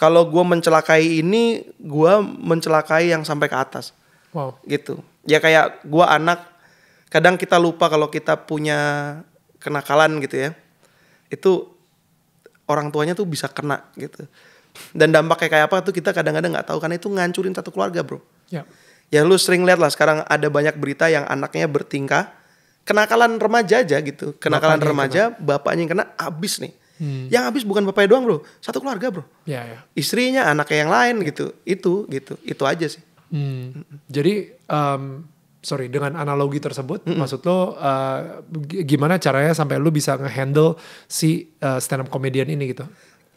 S1: Kalau gue mencelakai ini, gue mencelakai yang sampai ke atas. Wow. Gitu. Ya kayak gue anak kadang kita lupa kalau kita punya kenakalan gitu ya itu orang tuanya tuh bisa kena gitu dan dampaknya kayak apa tuh kita kadang-kadang nggak -kadang tahu karena itu ngancurin satu keluarga bro ya. ya lu sering lihat lah sekarang ada banyak berita yang anaknya bertingkah kenakalan remaja aja gitu kenakalan bapaknya remaja kena. bapaknya yang kena abis nih hmm. yang abis bukan bapaknya doang bro satu keluarga bro ya, ya. istrinya anaknya yang lain gitu itu gitu itu aja sih hmm. jadi um,
S2: sorry dengan analogi tersebut mm -hmm. maksud lo uh, gimana caranya sampai lo bisa
S1: ngehandle si uh, eh, stand up comedian ini gitu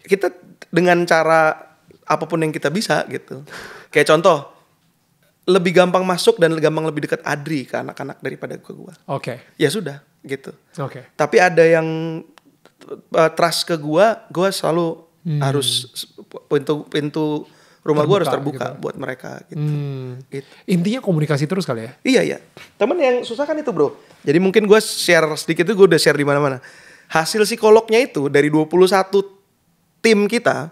S1: kita dengan cara apapun yang kita bisa gitu kayak contoh lebih gampang masuk dan gampang lebih dekat Adri ke anak-anak daripada ke gua oke okay. ya sudah gitu oke okay. tapi ada yang uh, trust ke gua gua selalu hmm. harus pintu pintu rumah gue harus terbuka gitu. buat mereka
S2: gitu. Hmm. gitu. Intinya komunikasi terus kali ya?
S1: Iya iya. Temen yang susah kan itu bro. Jadi mungkin gue share sedikit itu gue udah share di mana-mana. Hasil psikolognya itu dari 21 tim kita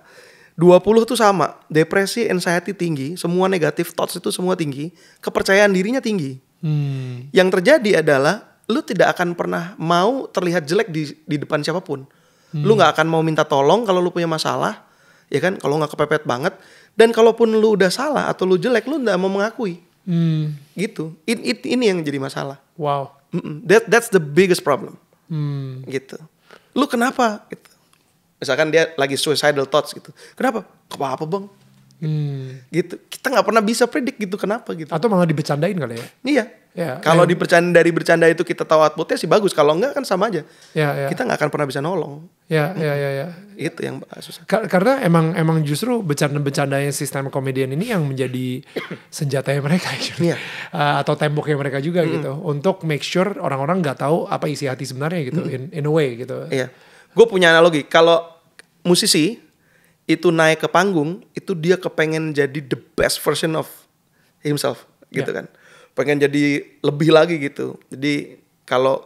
S1: 20 tuh sama, depresi, anxiety tinggi, semua negatif thoughts itu semua tinggi, kepercayaan dirinya tinggi.
S3: Hmm.
S1: Yang terjadi adalah lu tidak akan pernah mau terlihat jelek di di depan siapapun. Hmm. Lu gak akan mau minta tolong kalau lu punya masalah ya kan kalau nggak kepepet banget dan kalaupun lu udah salah atau lu jelek lu nggak mau mengakui
S3: hmm.
S1: gitu it, it ini yang jadi masalah wow mm -mm. that that's the biggest problem hmm. gitu lu kenapa gitu. misalkan dia lagi suicidal thoughts gitu kenapa apa bang hmm. gitu kita nggak pernah bisa predik gitu kenapa gitu atau malah dibecandain kali ya iya Ya, kalau ya. di bercanda dari bercanda itu kita tahu outputnya sih bagus. Kalau enggak kan sama aja.
S2: Ya, ya. Kita nggak
S1: akan pernah bisa nolong. Ya, ya, ya, ya. Itu yang susah.
S2: Ka karena emang emang justru bercanda-bercandanya sistem komedian ini yang menjadi senjatanya mereka gitu. Ya. Uh, atau temboknya mereka juga mm. gitu. Untuk make sure orang-orang nggak tahu apa isi hati sebenarnya gitu. Mm. In, in a way
S1: gitu. Iya. Gue punya analogi. Kalau musisi itu naik ke panggung, itu dia kepengen jadi the best version of himself gitu ya. kan pengen jadi lebih lagi gitu jadi kalau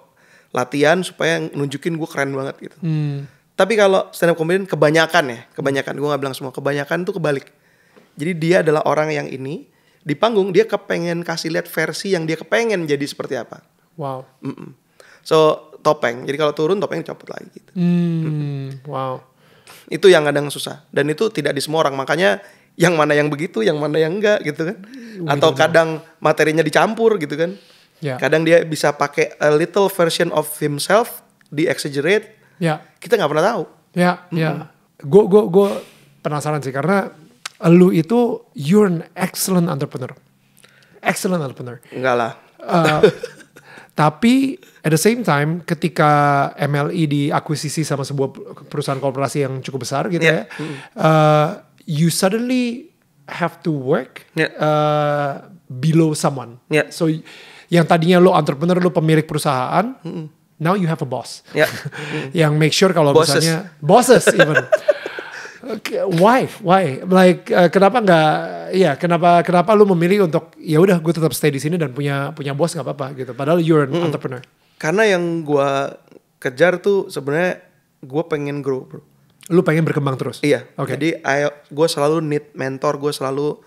S1: latihan supaya nunjukin gue keren banget gitu hmm. tapi kalau stand up comedian kebanyakan ya kebanyakan gue gak bilang semua kebanyakan tuh kebalik jadi dia adalah orang yang ini di panggung dia kepengen kasih lihat versi yang dia kepengen jadi seperti apa
S2: wow mm -mm.
S1: so topeng jadi kalau turun topeng dicopot lagi gitu hmm. Mm wow itu yang kadang susah dan itu tidak di semua orang makanya yang mana yang begitu, yang mana yang enggak gitu kan. Atau kadang materinya dicampur gitu kan. Ya. Kadang dia bisa pakai a little version of himself di exaggerate. Ya. Kita nggak pernah tahu.
S2: Ya, hmm. ya. Gue, Gue gua, gue penasaran sih karena lu itu you're an excellent entrepreneur. Excellent entrepreneur.
S1: Enggak lah. Uh,
S2: tapi at the same time ketika MLI e diakuisisi sama sebuah perusahaan korporasi yang cukup besar gitu yeah. ya. Uh, you suddenly have to work yeah. uh, below someone. Yeah. So yang tadinya lo entrepreneur, lo pemilik perusahaan, mm -hmm. now you have a boss. Yeah. Mm -hmm. yang make sure kalau bosses. misalnya bosses even. why? Why? Like uh, kenapa nggak? Ya kenapa kenapa lu memilih untuk ya udah gue tetap stay di sini dan punya punya bos nggak apa-apa gitu. Padahal you're an mm -hmm. entrepreneur.
S1: Karena yang gue kejar tuh sebenarnya gue pengen grow bro
S2: Lu pengen berkembang terus? Iya. Okay. Jadi
S1: gue selalu need mentor, gue selalu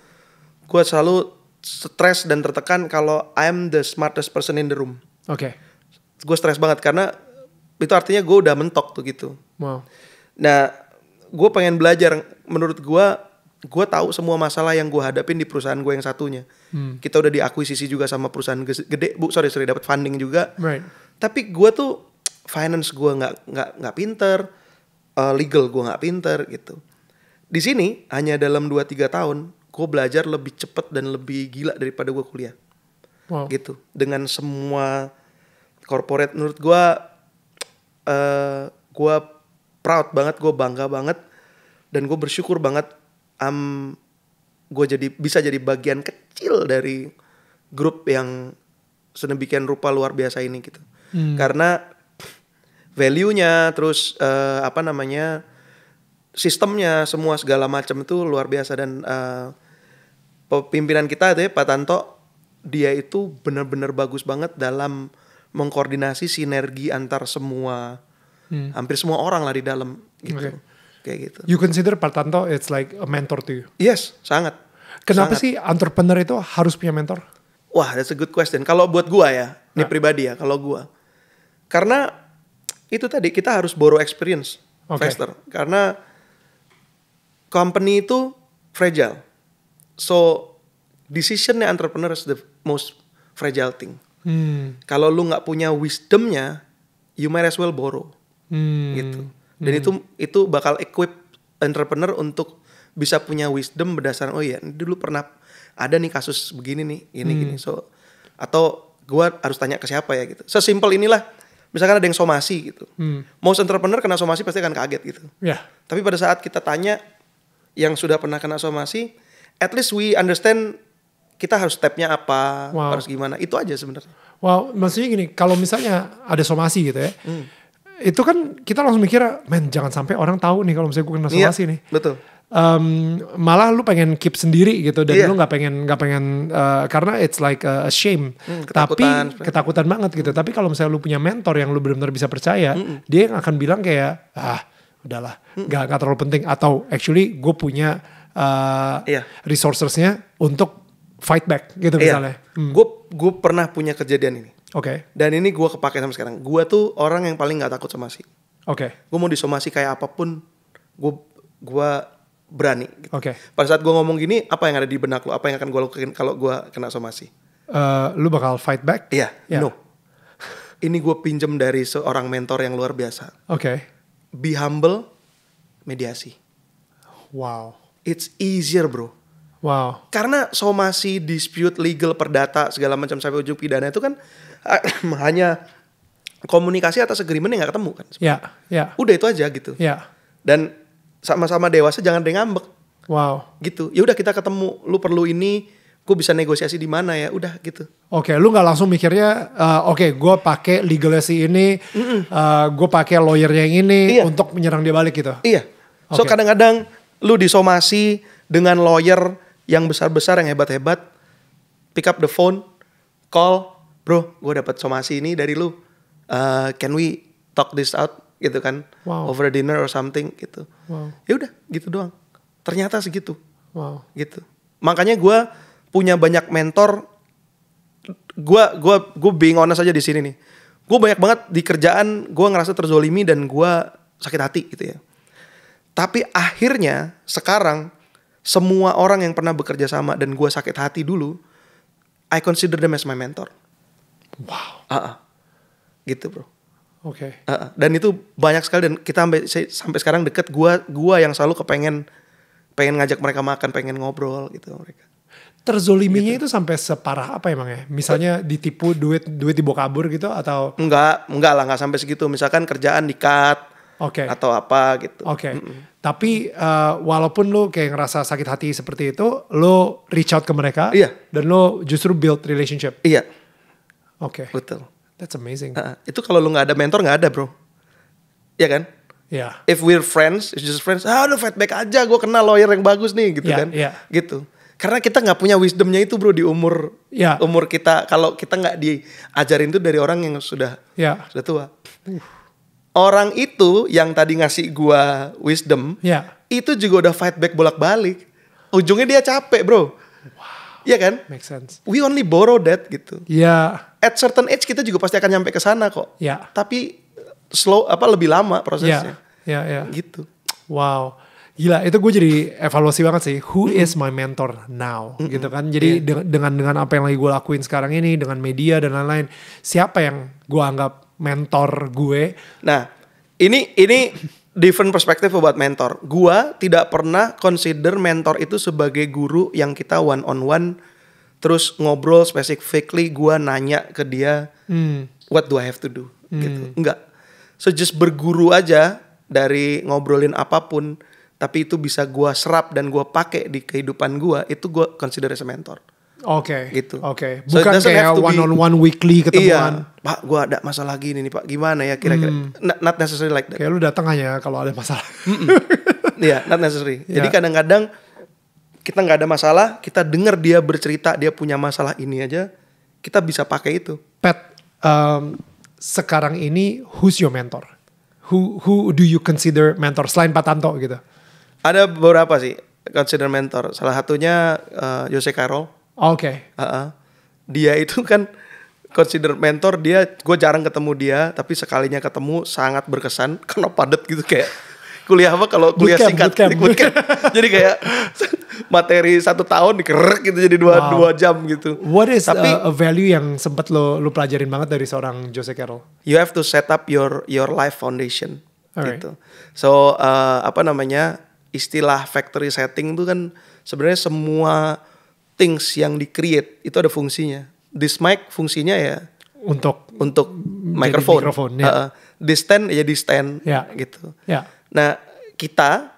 S1: gue selalu stres dan tertekan kalau I'm the smartest person in the room. Oke. Okay. Gue stres banget karena itu artinya gue udah mentok tuh gitu. Wow. Nah, gue pengen belajar. Menurut gue, gue tahu semua masalah yang gue hadapin di perusahaan gue yang satunya. Hmm. Kita udah diakuisisi juga sama perusahaan gede, bu, sorry, sorry, dapat funding juga. Right. Tapi gue tuh finance gue nggak nggak nggak pinter uh, legal gue nggak pinter gitu di sini hanya dalam 2-3 tahun gue belajar lebih cepat dan lebih gila daripada gue kuliah wow. gitu dengan semua corporate menurut gue uh, gue proud banget gue bangga banget dan gue bersyukur banget um, gue jadi bisa jadi bagian kecil dari grup yang sedemikian rupa luar biasa ini gitu hmm. karena value-nya, terus uh, apa namanya sistemnya, semua segala macam itu luar biasa dan uh, eh, pimpinan kita itu ya, Pak Tanto dia itu benar-benar bagus banget dalam mengkoordinasi sinergi antar semua hmm. hampir semua orang lah di dalam gitu. Okay. Kayak gitu. You consider
S2: Pak Tanto it's like a mentor to
S1: you? Yes, sangat. Kenapa sangat. sih
S2: entrepreneur itu harus punya mentor?
S1: Wah, that's a good question. Kalau buat gua ya, ini ah. pribadi ya, kalau gua. Karena itu tadi kita harus borrow experience okay. faster karena company itu fragile. So decisionnya entrepreneur is the most fragile thing. Hmm. Kalau lu nggak punya wisdomnya, you might as well borrow. Hmm. Gitu. Dan hmm. itu itu bakal equip entrepreneur untuk bisa punya wisdom berdasarkan oh iya dulu pernah ada nih kasus begini nih ini hmm. gini so atau gue harus tanya ke siapa ya gitu sesimpel inilah misalkan ada yang somasi gitu. Hmm. Most entrepreneur kena somasi pasti akan kaget gitu. Yeah. Tapi pada saat kita tanya yang sudah pernah kena somasi, at least we understand kita harus stepnya apa, wow. harus gimana. Itu aja sebenarnya.
S2: Wow, maksudnya gini, kalau misalnya ada somasi gitu ya. Hmm. Itu kan kita langsung mikir, men jangan sampai orang tahu nih kalau misalnya gue kena iya, somasi iya, nih. Betul um, malah lu pengen keep sendiri gitu dan yeah. lu nggak pengen nggak pengen uh, karena it's like a, a shame hmm, ketakutan, tapi ketakutan banget gitu hmm. tapi kalau misalnya lu punya mentor yang lu benar-benar bisa percaya hmm. dia yang akan bilang kayak ah udahlah hmm. nggak hmm. terlalu penting atau actually gue punya uh, eh, yeah. resourcesnya untuk fight back gitu yeah. misalnya gue
S1: hmm. gue pernah punya kejadian ini oke okay. dan ini gue kepake sama sekarang gue tuh orang yang paling nggak takut somasi oke okay. gue mau disomasi kayak apapun gue gue berani. Gitu. Oke. Okay. Pada saat gue ngomong gini, apa yang ada di benak lo? Apa yang akan gue lakukan kalau gue kena somasi?
S2: Uh, lu bakal
S1: fight back? Iya. Yeah, yeah. No. Ini gue pinjem dari seorang mentor yang luar biasa. Oke. Okay. Be humble, mediasi. Wow. It's easier bro. Wow. Karena somasi, dispute, legal, perdata, segala macam sampai ujung pidana itu kan hanya komunikasi atas agreement yang gak ketemu kan. Iya, yeah, iya. Yeah. Udah itu aja gitu. Iya. Yeah. Dan sama-sama dewasa jangan ada ngambek. Wow. Gitu. Ya udah kita ketemu, lu perlu ini, gue bisa negosiasi di mana ya, udah gitu.
S2: Oke, okay, lu nggak langsung mikirnya, uh, oke, okay, gue pakai legalasi ini, mm -mm. uh, eh, gue pakai lawyer
S1: yang ini iya. untuk menyerang dia balik gitu. Iya. So kadang-kadang lu disomasi dengan lawyer yang besar-besar yang hebat-hebat, pick up the phone, call, bro, gue dapat somasi ini dari lu, uh, can we talk this out? gitu kan wow. over dinner or something gitu wow. ya udah gitu doang ternyata segitu wow. gitu makanya gue punya banyak mentor gue gue gue being honest aja di sini nih gue banyak banget di kerjaan gue ngerasa terzolimi dan gue sakit hati gitu ya tapi akhirnya sekarang semua orang yang pernah bekerja sama dan gue sakit hati dulu I consider them as my mentor wow uh -uh. gitu bro Oke. Okay. Uh, dan itu banyak sekali dan kita sampai sampai sekarang deket gua gua yang selalu kepengen pengen ngajak mereka makan, pengen ngobrol gitu mereka.
S2: Terzoliminya gitu. itu sampai separah apa emang ya? Misalnya ditipu duit duit dibawa kabur gitu atau
S1: Enggak, enggak lah nggak sampai segitu. Misalkan kerjaan dikat Oke. Okay. Atau apa gitu. Oke. Okay. Mm -mm.
S2: Tapi uh, walaupun lo kayak ngerasa sakit hati seperti itu, lo reach out ke mereka. Iya. Dan lo justru build relationship. Iya.
S1: Oke. Okay. Betul. That's amazing. Uh, itu kalau lu nggak ada mentor nggak ada bro, ya kan? Yeah. If we're friends, it's just friends. Ah, lu feedback aja, gue kenal lawyer yang bagus nih, gitu yeah, kan? Yeah. Gitu. Karena kita nggak punya wisdomnya itu bro di umur yeah. umur kita kalau kita nggak diajarin itu dari orang yang sudah yeah. sudah tua. Orang itu yang tadi ngasih gua wisdom, yeah. itu juga udah fight back bolak-balik. Ujungnya dia capek bro. Wow. Iya kan? Make sense. We only borrow that gitu. Iya. Yeah. At certain age kita juga pasti akan nyampe ke sana kok. Iya. Yeah. Tapi slow apa lebih lama prosesnya.
S2: Iya, iya. iya. Gitu. Wow. Gila, itu gue jadi evaluasi banget sih. Who is my mentor now? Mm -hmm. Gitu kan. Jadi yeah. dengan, dengan dengan apa yang lagi gue lakuin sekarang ini dengan media
S1: dan lain-lain, siapa yang gue anggap mentor gue? Nah, ini ini different perspective buat mentor. Gua tidak pernah consider mentor itu sebagai guru yang kita one on one terus ngobrol specifically gua nanya ke dia hmm. what do I have to do hmm. gitu. Enggak. So just berguru aja dari ngobrolin apapun tapi itu bisa gua serap dan gua pakai di kehidupan gua itu gua consider as a mentor. Oke. Okay. Gitu. Oke. Okay. Bukan so, kayak one be, on one weekly ketemuan. Iya, Pak, gua ada masalah gini nih, Pak. Gimana ya kira-kira? Hmm. Not, not necessary like that. Kayak lu datang aja kalau ada masalah. Iya, mm -mm. yeah, not necessary. Yeah. Jadi kadang-kadang kita nggak ada masalah, kita dengar dia bercerita dia punya masalah ini aja, kita bisa pakai itu.
S2: Pat, um, sekarang ini who's your mentor? Who who do you consider mentor selain Pak Tanto gitu?
S1: Ada beberapa sih consider mentor. Salah satunya uh, Jose Carol Oke. Okay. Uh -uh. Dia itu kan consider mentor dia, gue jarang ketemu dia, tapi sekalinya ketemu sangat berkesan karena padat gitu kayak kuliah apa kalau kuliah bootcamp, singkat bootcamp. bootcamp. jadi kayak materi satu tahun dikerek gitu jadi dua wow. dua jam gitu
S2: what is tapi a, value yang sempat lo lo pelajarin banget dari seorang Jose Carroll
S1: you have to set up your your life foundation Alright. gitu so uh, apa namanya istilah factory setting itu kan sebenarnya semua things yang di create itu ada fungsinya. This mic fungsinya ya untuk untuk microphone. microphone ya. uh, this stand ya di stand ya. gitu. Ya. Nah, kita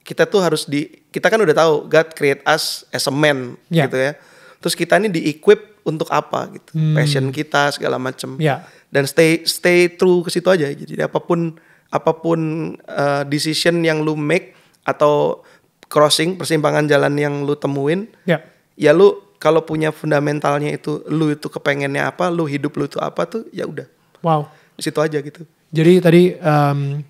S1: kita tuh harus di kita kan udah tahu God create us as a man ya. gitu ya. Terus kita ini di equip untuk apa gitu. Hmm. Passion kita segala macem. Ya. Dan stay stay true ke situ aja. Gitu. Jadi apapun apapun uh, decision yang lu make atau crossing persimpangan jalan yang lu temuin. Yeah ya lu kalau punya fundamentalnya itu lu itu kepengennya apa lu hidup lu itu apa tuh ya udah wow di situ aja gitu
S2: jadi tadi um,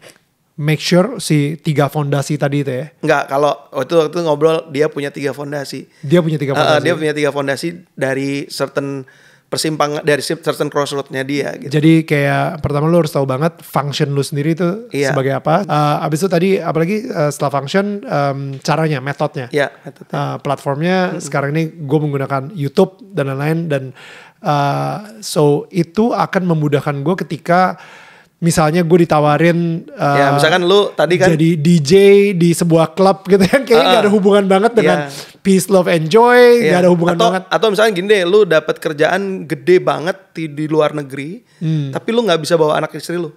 S2: make sure si tiga fondasi tadi itu ya?
S1: Enggak, kalau waktu waktu ngobrol dia punya tiga fondasi.
S2: Dia punya tiga fondasi. Uh, dia
S1: punya tiga fondasi dari certain persimpangan dari certain crossroadnya dia gitu.
S2: Jadi kayak pertama lu harus tahu banget function lu sendiri itu iya. sebagai apa. Uh, abis itu tadi apalagi uh, setelah function um, caranya, metodenya. Iya, Uh, platformnya mm -hmm. sekarang ini gue menggunakan YouTube dan lain-lain dan uh, so itu akan memudahkan gue ketika misalnya gue ditawarin uh, ya eh, misalkan lu tadi kan jadi DJ di sebuah klub gitu kan kayaknya uh, gak ada hubungan banget dengan yeah. peace love and joy yeah. gak iya. ada hubungan atau, banget
S1: atau misalkan gini deh lu dapat kerjaan gede banget di, di luar negeri hmm. tapi lu nggak bisa bawa anak istri lu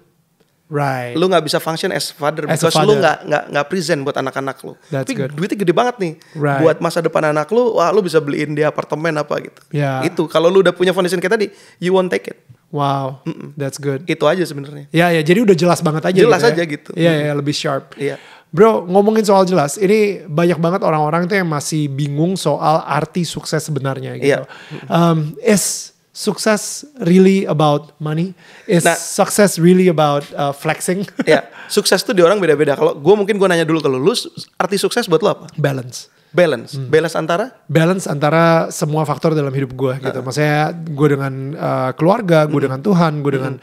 S1: Right. Lu nggak bisa function as father as because father. lu nggak nggak nggak present buat anak-anak lu. That's Tapi good. duitnya gede banget nih. Right. Buat masa depan anak lu, wah lu bisa beliin dia apartemen apa gitu. Yeah. Itu kalau lu udah punya foundation kayak tadi, you won't take it. Wow, Mm-mm. that's good. Itu aja sebenarnya.
S2: Ya ya, jadi udah jelas banget aja. Jelas gitu ya. aja gitu. ya. gitu. Iya ya, lebih
S1: sharp. Iya.
S2: Bro, ngomongin soal jelas, ini banyak banget orang-orang tuh yang masih bingung soal arti sukses sebenarnya gitu. Iya. Um, is Sukses really about
S1: money? Is nah, success really about uh, flexing? ya, sukses tuh di orang beda-beda. Kalau gue mungkin gue nanya dulu ke lu, lu arti sukses buat lo apa? Balance. Balance. Hmm. Balance antara?
S2: Balance antara semua faktor dalam hidup gue gitu. Uh. Maksudnya gue dengan uh, keluarga, gue hmm. dengan Tuhan, gue hmm. dengan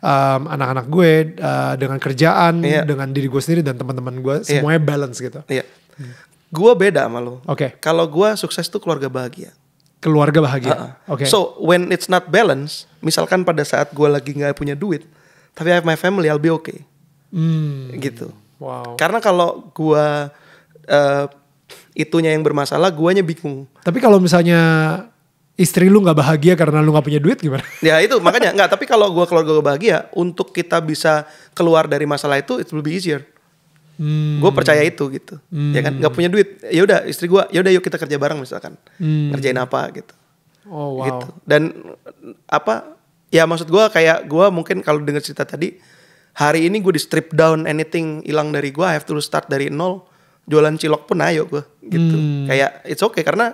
S2: um, anak-anak gue, uh, dengan kerjaan, yeah. dengan diri gue sendiri dan teman-teman gue. Iya. Semuanya yeah. balance gitu. Iya. Yeah. Hmm.
S1: Gue beda sama lo. Oke. Okay. Kalau gue sukses tuh keluarga bahagia
S2: keluarga bahagia. Uh ah, -uh. Ah. Okay.
S1: So when it's not balance, misalkan pada saat gue lagi nggak punya duit, tapi I have my family, I'll be okay. Hmm. Gitu. Wow. Karena kalau gue uh, itunya yang bermasalah, guanya bingung.
S2: Tapi kalau misalnya istri lu nggak bahagia karena lu nggak punya duit gimana?
S1: Ya itu makanya nggak. Tapi kalau gue keluarga gue bahagia, untuk kita bisa keluar dari masalah itu, it will be easier. Hmm. Gue percaya itu gitu. Hmm. Ya kan nggak punya duit. Ya udah istri gue, ya udah yuk kita kerja bareng misalkan. Hmm. Ngerjain apa gitu. Oh wow. Gitu. Dan apa? Ya maksud gue kayak gue mungkin kalau dengar cerita tadi hari ini gue di strip down anything hilang dari gue I have to start dari nol jualan cilok pun ayo gue gitu hmm. kayak it's okay karena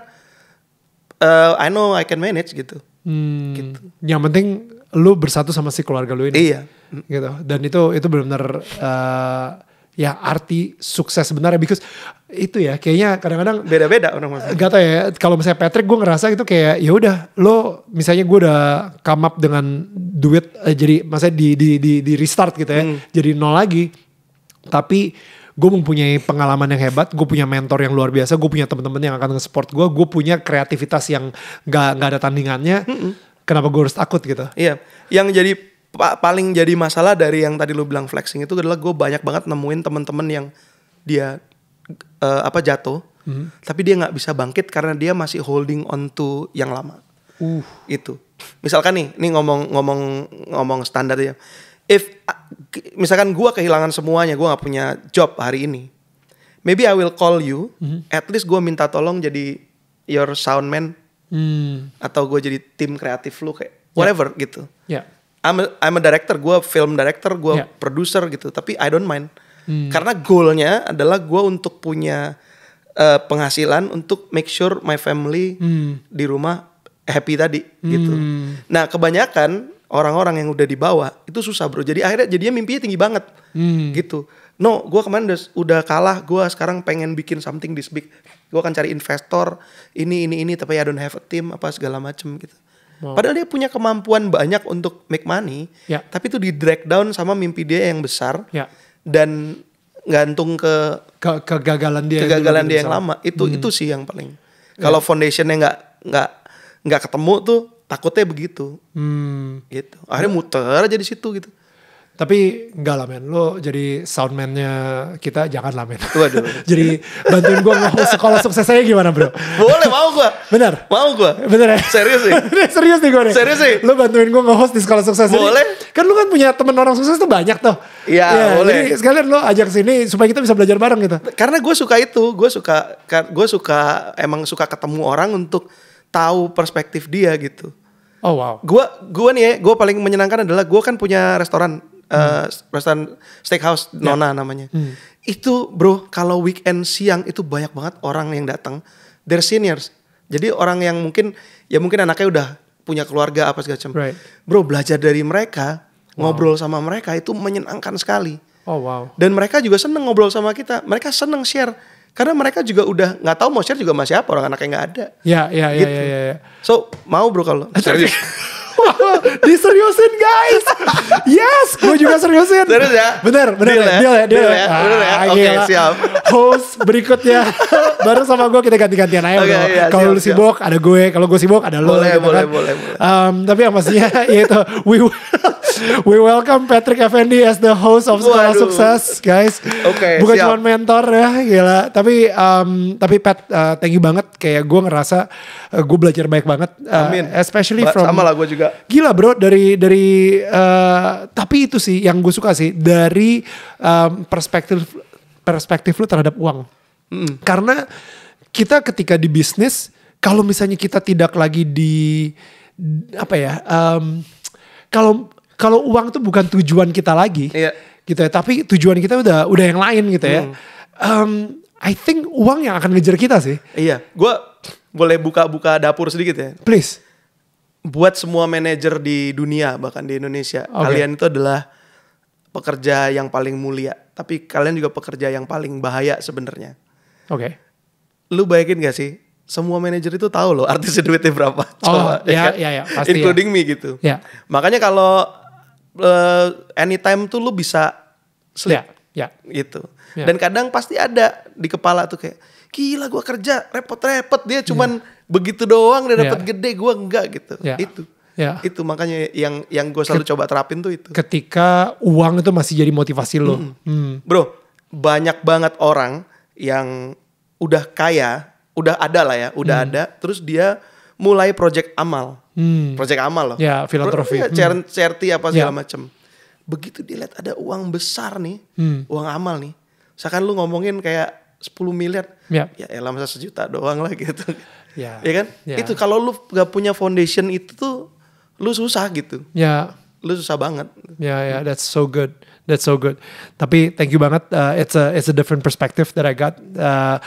S1: uh, I know I can manage gitu
S2: hmm. gitu yang penting lu bersatu sama si keluarga lu ini iya gitu dan itu itu benar-benar eh, ya arti sukses sebenarnya because itu ya kayaknya kadang-kadang
S1: beda-beda orang mas
S2: gak tau ya kalau misalnya Patrick gue ngerasa gitu kayak ya udah lo misalnya gue udah come up dengan duit eh, jadi masa di, di di di restart gitu ya hmm. jadi nol lagi tapi gue mempunyai pengalaman yang hebat, gue punya mentor yang luar biasa, gue punya teman-teman yang akan nge-support gue, gue punya kreativitas yang gak, gak ada tandingannya. Mm Kenapa gue harus takut gitu?
S1: Iya, yang jadi pa paling jadi masalah dari yang tadi lu bilang flexing itu adalah gue banyak banget nemuin temen-temen yang dia uh, apa jatuh hmm. tapi dia nggak bisa bangkit karena dia masih holding on to yang lama uh itu misalkan nih ini ngomong ngomong ngomong standar ya if misalkan gue kehilangan semuanya gue nggak punya job hari ini maybe I will call you hmm. at least gue minta tolong jadi your soundman hmm. atau gue jadi tim kreatif lu kayak ya. whatever yeah. gitu yeah I'm a, I'm a director, gue film director, gue yeah. producer gitu. Tapi I don't mind. Hmm. Karena goalnya adalah gue untuk punya uh, penghasilan untuk make sure my family hmm. di rumah happy tadi gitu. hmm. gitu. Nah kebanyakan orang-orang yang udah di bawah itu susah bro. Jadi akhirnya jadinya mimpinya tinggi banget hmm. gitu. No, gue kemarin udah, udah kalah. Gue sekarang pengen bikin something this big. Gue akan cari investor ini ini ini. Tapi I don't have a team apa segala macem gitu. Padahal dia punya kemampuan banyak untuk make money, ya. tapi itu di drag down sama mimpi dia yang besar ya. dan gantung ke, ke kegagalan dia kegagalan yang dia yang lama. Itu hmm. itu sih yang paling. Ya. Kalau yeah. foundationnya nggak nggak nggak ketemu tuh takutnya begitu.
S2: Hmm.
S1: Gitu. Akhirnya muter aja di situ gitu. Tapi enggak lah men, lo jadi
S2: soundman-nya kita jangan lah men. Waduh. jadi bantuin gue mau sekolah sukses saya gimana bro? Boleh, mau gue. Bener? Mau gue. Bener ya? Serius nih? Serius nih gue nih. Serius sih Lo bantuin gue nge-host di sekolah sukses Boleh. Ini. Kan lo kan punya temen orang sukses tuh banyak tuh. Iya, ya, boleh. Jadi
S1: sekalian lo ajak sini supaya kita bisa belajar bareng gitu. Karena gue suka itu, gue suka, gue suka, emang suka ketemu orang untuk tahu perspektif dia gitu. Oh wow. Gua, gua nih ya, gua paling menyenangkan adalah gua kan punya restoran uh, eh, restoran steakhouse ya. Nona namanya. Hmm. Itu bro kalau weekend siang itu banyak banget orang yang datang. their seniors. Jadi orang yang mungkin ya mungkin anaknya udah punya keluarga apa segala macam. Right. Bro belajar dari mereka, wow. ngobrol sama mereka itu menyenangkan sekali. Oh wow. Dan mereka juga seneng ngobrol sama kita. Mereka seneng share karena mereka juga udah nggak tahu mau share juga masih siapa orang anaknya nggak ada. Ya, ya, ya, gitu. ya, ya, ya. So mau bro kalau
S2: diseriusin guys. Yes, gue juga seriusin. Serius ya?
S1: Bener, bener deal ya, ya,
S2: deal ya, deal, deal ya. ya. bener ya. Ah, Oke, okay, siap. Host berikutnya bareng sama gue kita ganti-gantian aja. Okay, iya, kalau lu sibuk ada gue, kalau gue sibuk ada lo. Boleh, gitu boleh, kan. boleh, boleh. Um, tapi yang pastinya yaitu we will We welcome Patrick Effendi as the host of Sekolah Waduh. Sukses, guys.
S1: Oke. Okay, Bukan cuma
S2: mentor ya, gila. Tapi um, tapi Pat, uh, thank you banget. Kayak gue ngerasa uh, gue belajar banyak banget. Uh, Amin. Especially ba from. Sama lah gue juga. Gila bro, dari dari uh, tapi itu sih yang gue suka sih dari um, perspektif perspektif lu terhadap uang. Mm. Karena kita ketika di bisnis, kalau misalnya kita tidak lagi di apa ya, um, kalau kalau uang itu bukan tujuan kita lagi yeah. gitu ya tapi tujuan kita udah udah yang lain gitu ya hmm. um, I think uang yang akan ngejar kita sih
S1: iya gue boleh buka-buka dapur sedikit ya please buat semua manajer di dunia bahkan di Indonesia okay. kalian itu adalah pekerja yang paling mulia tapi kalian juga pekerja yang paling bahaya sebenarnya oke okay. lu bayangin gak sih semua manajer itu tahu loh artis duitnya berapa. Oh, Coba, ya, ya, kan? ya, ya pasti ya. Including ya. me gitu. Ya. Makanya kalau uh, anytime tuh lu bisa sleep. Ya, ya. gitu. Ya. Dan kadang pasti ada di kepala tuh kayak gila gua kerja repot-repot dia cuman ya. begitu doang dia dapat ya. gede gua enggak gitu. Ya. Itu. Ya. Itu makanya yang yang gue selalu Ket, coba terapin tuh itu.
S2: Ketika uang itu masih jadi motivasi lu. Hmm. Hmm.
S1: Bro, banyak banget orang yang udah kaya, udah ada lah ya, udah hmm. ada, terus dia mulai project amal. Hmm. Project amal loh. Ya, filantropi, Ya, hmm. charity apa segala ya. macam. Begitu dilihat ada uang besar nih, hmm. uang amal nih. Misalkan lu ngomongin kayak 10 miliar. Ya, ya elah masa sejuta doang lah gitu. Ya, ya kan? Ya. Itu kalau lu gak punya foundation itu tuh lu susah gitu. Ya. Lu susah banget.
S2: Ya, ya, that's so good. That's so good. Tapi thank you banget. Uh, it's a it's a different perspective that I got. Uh,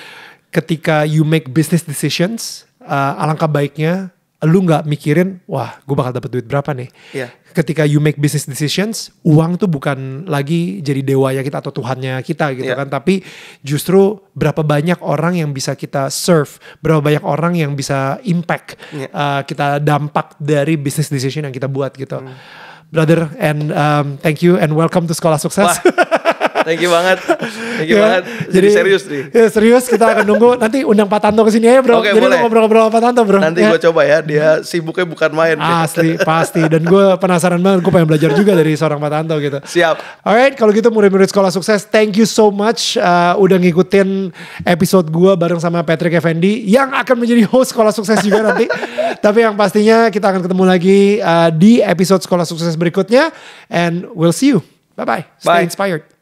S2: ketika you make business decisions uh, alangkah baiknya lu nggak mikirin wah gue bakal dapat duit berapa nih yeah. ketika you make business decisions uang tuh bukan lagi jadi dewa dewanya kita atau tuhannya kita gitu yeah. kan tapi justru berapa banyak orang yang bisa kita serve berapa banyak orang yang bisa impact yeah. Iya. uh, kita dampak dari business decision yang kita buat gitu mm. brother and um, thank you and welcome to sekolah sukses
S1: Thank you banget. Thank you yeah, banget. Jadi, jadi serius nih. Ya,
S2: serius kita akan nunggu nanti undang Pak Tanto ke sini ya, Bro. Okay, jadi mau ngobrol-ngobrol sama Pak Tanto, Bro. Nanti ya. gue
S1: coba ya, dia sibuknya bukan main. Asli, ya. pasti.
S2: Dan gue penasaran banget, gue pengen belajar juga dari seorang Pak Tanto gitu. Siap. Alright, kalau gitu murid-murid sekolah sukses, thank you so much uh, udah ngikutin episode gue bareng sama Patrick Effendi yang akan menjadi host sekolah sukses juga nanti. Tapi yang pastinya kita akan ketemu lagi uh, di episode sekolah sukses berikutnya and we'll see you. Bye-bye. Stay Bye. inspired.